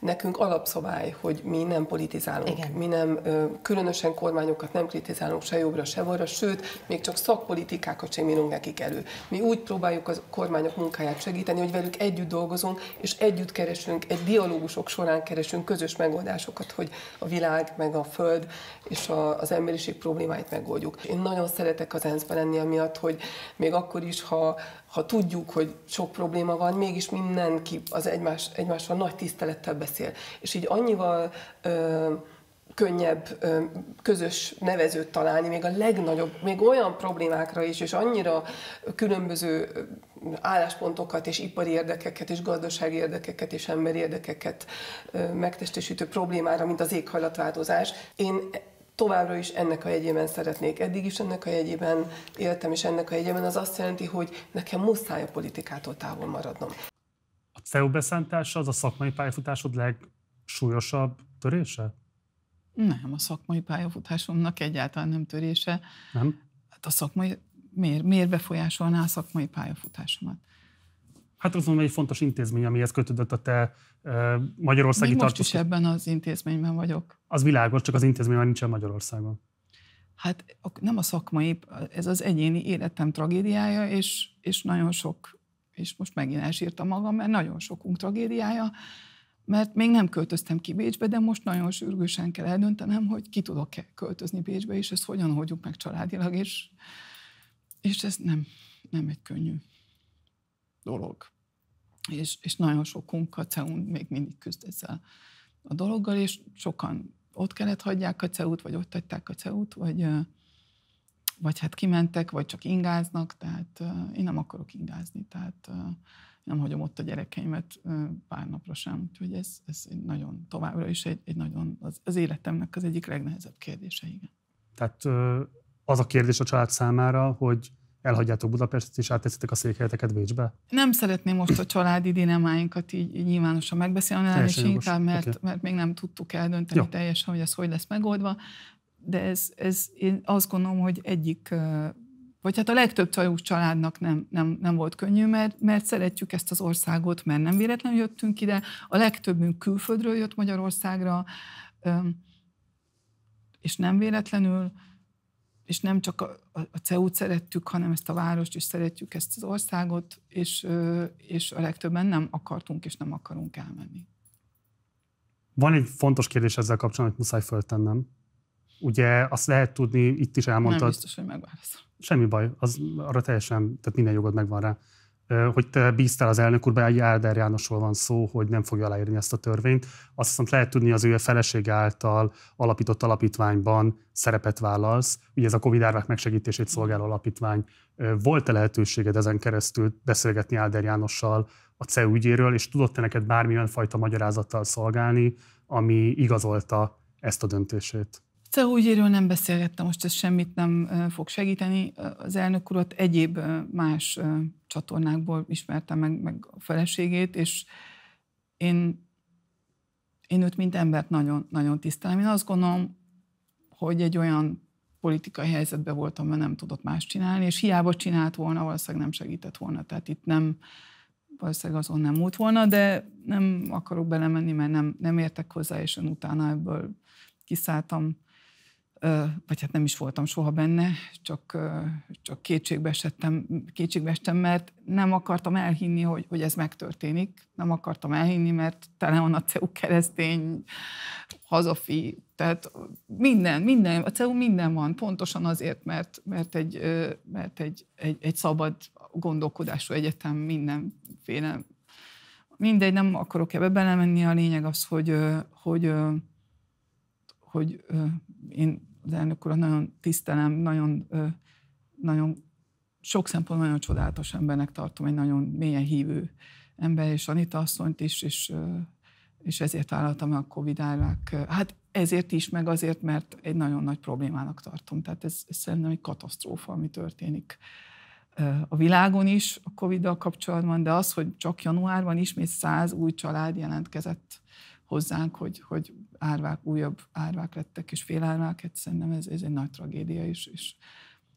Nekünk alapszabály, hogy mi nem politizálunk, Igen. mi nem, különösen kormányokat nem kritizálunk se jobbra, se balra, sőt, még csak szakpolitikákat sem írunk nekik elő. Mi úgy próbáljuk a kormányok munkáját segíteni, hogy velük együtt dolgozunk, és együtt keresünk, egy dialógusok során keresünk közös megoldásokat, hogy a világ, meg a föld és a, az emberiség problémáit megoldjuk. Én nagyon szeretek az ENSZ-ben lenni, amiatt, hogy még akkor is, ha ha tudjuk, hogy sok probléma van, mégis mindenki az egymás, egymással nagy tisztelettel beszél. És így annyival ö, könnyebb ö, közös nevezőt találni, még a legnagyobb, még olyan problémákra is, és annyira különböző álláspontokat és ipari érdekeket és gazdasági érdekeket és emberi érdekeket ö, megtestesítő problémára, mint az éghajlatváltozás. Én továbbra is ennek a jegyében szeretnék. Eddig is ennek a jegyében éltem, és ennek a jegyében az azt jelenti, hogy nekem muszáj a politikától távol maradnom. A CEU beszántása az a szakmai pályafutásod legsúlyosabb törése? Nem, a szakmai pályafutásomnak egyáltalán nem törése. Nem? Hát a szakmai, miért, miért befolyásolná a szakmai pályafutásomat? Hát azt mondom, egy fontos intézmény, amihez kötődött a te magyarországi Még most is ebben az intézményben vagyok. Az világos, csak az intézményben nincsen Magyarországon. Hát nem a szakmai, ez az egyéni életem tragédiája, és, és nagyon sok, és most megint elsírtam magam, mert nagyon sokunk tragédiája, mert még nem költöztem ki Bécsbe, de most nagyon sürgősen kell eldöntenem, hogy ki tudok-e költözni Bécsbe, és ezt hogyan oldjuk meg családilag, és, és ez nem, nem egy könnyű dolog és, és nagyon sokunk a ceu még mindig küzd ezzel a dologgal, és sokan ott kellett hagyják a ceu vagy ott hagyták a ceu vagy, vagy hát kimentek, vagy csak ingáznak, tehát én nem akarok ingázni, tehát nem hagyom ott a gyerekeimet pár napra sem, úgyhogy ez, ez egy nagyon továbbra is egy, egy nagyon, az, az életemnek az egyik legnehezebb kérdése, igen. Tehát az a kérdés a család számára, hogy elhagyjátok Budapestet és átteszitek a székhelyeteket Bécsbe? Nem szeretném most a családi dinamáinkat, így, nyilvánosan megbeszélni, és inkább, mert, okay. mert még nem tudtuk eldönteni Jó. teljesen, hogy ez hogy lesz megoldva, de ez, ez én azt gondolom, hogy egyik vagy hát a legtöbb csajós családnak nem, nem, nem volt könnyű, mert, mert szeretjük ezt az országot, mert nem véletlenül jöttünk ide. A legtöbbünk külföldről jött Magyarországra, és nem véletlenül és nem csak a, a CEU-t szerettük, hanem ezt a várost, és szeretjük ezt az országot, és, és a legtöbben nem akartunk és nem akarunk elmenni. Van egy fontos kérdés ezzel kapcsolatban, amit muszáj föltennem. Ugye azt lehet tudni, itt is elmondtad. Nem biztos, hogy megválaszol. Semmi baj, az, arra teljesen, tehát minden jogod megvan rá hogy te bíztál az elnök úrba, egy Áder Jánosról van szó, hogy nem fogja aláírni ezt a törvényt. Azt viszont lehet tudni, az ő felesége által alapított alapítványban szerepet vállalsz. Ugye ez a covid árvák megsegítését szolgáló alapítvány. Volt-e lehetőséged ezen keresztül beszélgetni Áder Jánossal a CEU ügyéről, és tudott-e neked bármilyen fajta magyarázattal szolgálni, ami igazolta ezt a döntését? úgy e érő nem beszélgettem, most ez semmit nem fog segíteni. Az elnök urat egyéb más csatornákból ismertem meg, meg a feleségét, és én, én őt, mint embert nagyon, nagyon tisztelem. Én azt gondolom, hogy egy olyan politikai helyzetben voltam, mert nem tudott más csinálni, és hiába csinált volna, valószínűleg nem segített volna. Tehát itt nem, valószínűleg azon nem múlt volna, de nem akarok belemenni, mert nem, nem értek hozzá, és én utána ebből kiszálltam vagy hát nem is voltam soha benne, csak, csak kétségbe, esettem, kétségbe estem, mert nem akartam elhinni, hogy, hogy ez megtörténik. Nem akartam elhinni, mert tele van a CEU keresztény, hazafi, tehát minden, minden, a CEU minden van, pontosan azért, mert, mert, egy, mert egy, egy, egy szabad gondolkodású egyetem mindenféle. Mindegy, nem akarok ebbe belemenni, a lényeg az, hogy, hogy, hogy, hogy én az elnök urat nagyon tisztelem, nagyon, nagyon sok szempontból nagyon csodálatos embernek tartom, egy nagyon mélyen hívő ember, és Anita asszonyt is, és, és ezért vállaltam a covid állák. Hát ezért is, meg azért, mert egy nagyon nagy problémának tartom. Tehát ez, ez szerintem egy katasztrófa, ami történik a világon is a Covid-dal kapcsolatban, de az, hogy csak januárban ismét száz új család jelentkezett hozzánk, hogy, hogy árvák, újabb árvák lettek, és félárvák, hát szerintem ez, ez egy nagy tragédia is, és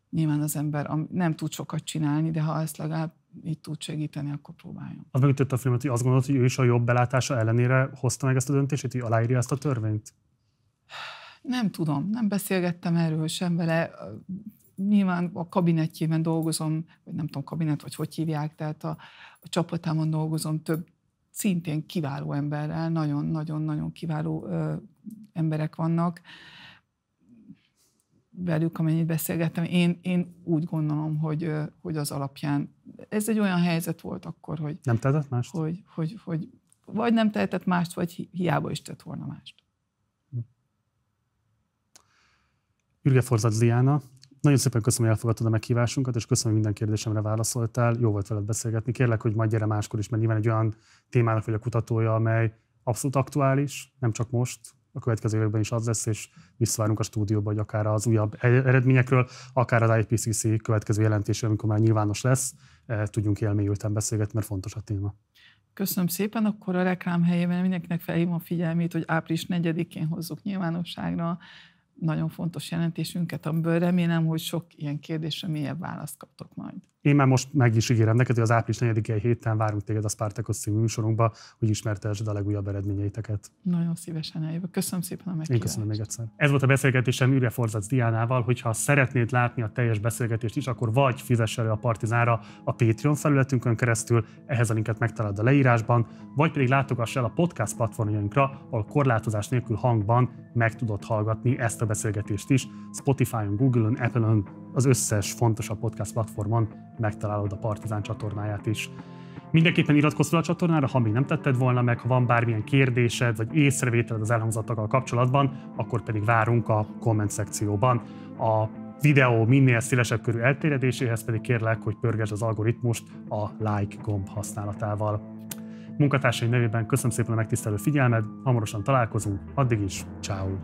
nyilván az ember nem tud sokat csinálni, de ha ezt legalább így tud segíteni, akkor próbáljon. Az megütött a filmet, hogy azt gondolod, hogy ő is a jobb belátása ellenére hozta meg ezt a döntését, hogy aláírja ezt a törvényt? Nem tudom, nem beszélgettem erről sem vele. Nyilván a kabinetjében dolgozom, vagy nem tudom, kabinet, vagy hogy hívják, tehát a, a csapatában dolgozom, több szintén kiváló emberrel, nagyon-nagyon-nagyon kiváló ö, emberek vannak velük, amennyit beszélgettem, én, én úgy gondolom, hogy, hogy az alapján, ez egy olyan helyzet volt akkor, hogy... Nem tehetett mást? Hogy, hogy, hogy vagy nem tehetett mást, vagy hiába is tett volna mást. Hm. Ürge Forzat Ziana. Nagyon szépen köszönöm, hogy elfogadtad a meghívásunkat, és köszönöm, hogy minden kérdésemre válaszoltál. Jó volt veled beszélgetni. Kérlek, hogy majd gyere máskor is, mert nyilván egy olyan témának vagy a kutatója, amely abszolút aktuális, nem csak most, a következő években is az lesz, és visszavárunk a stúdióba, hogy akár az újabb e- eredményekről, akár az IPCC következő jelentéséről, amikor már nyilvános lesz, e, tudjunk elmélyülten beszélgetni, mert fontos a téma. Köszönöm szépen, akkor a reklám helyében mindenkinek felhívom a figyelmét, hogy április 4-én hozzuk nyilvánosságra nagyon fontos jelentésünket, amiből remélem, hogy sok ilyen kérdésre mélyebb választ kaptok majd. Én már most meg is ígérem neked, hogy az április 4 héten várunk téged a Spartacus című műsorunkba, hogy ismertesd a legújabb eredményeiteket. Nagyon szívesen eljövök. Köszönöm szépen a meghívást. Én köszönöm még egyszer. Ez volt a beszélgetésem Ürje Forzac Diánával, hogyha szeretnéd látni a teljes beszélgetést is, akkor vagy fizess elő a Partizánra a Patreon felületünkön keresztül, ehhez a linket megtalálod a leírásban, vagy pedig látogass el a podcast platformjainkra, ahol korlátozás nélkül hangban meg tudod hallgatni ezt a beszélgetést is, Spotify-on, Google-on, Apple-on, az összes fontosabb podcast platformon megtalálod a Partizán csatornáját is. Mindenképpen iratkozz fel a csatornára, ha még nem tetted volna meg, ha van bármilyen kérdésed vagy észrevételed az elhangzottakkal kapcsolatban, akkor pedig várunk a komment szekcióban. A videó minél szélesebb körű elterjedéséhez pedig kérlek, hogy pörgesd az algoritmust a like gomb használatával. Munkatársai nevében köszönöm szépen a megtisztelő figyelmed, hamarosan találkozunk, addig is, ciao.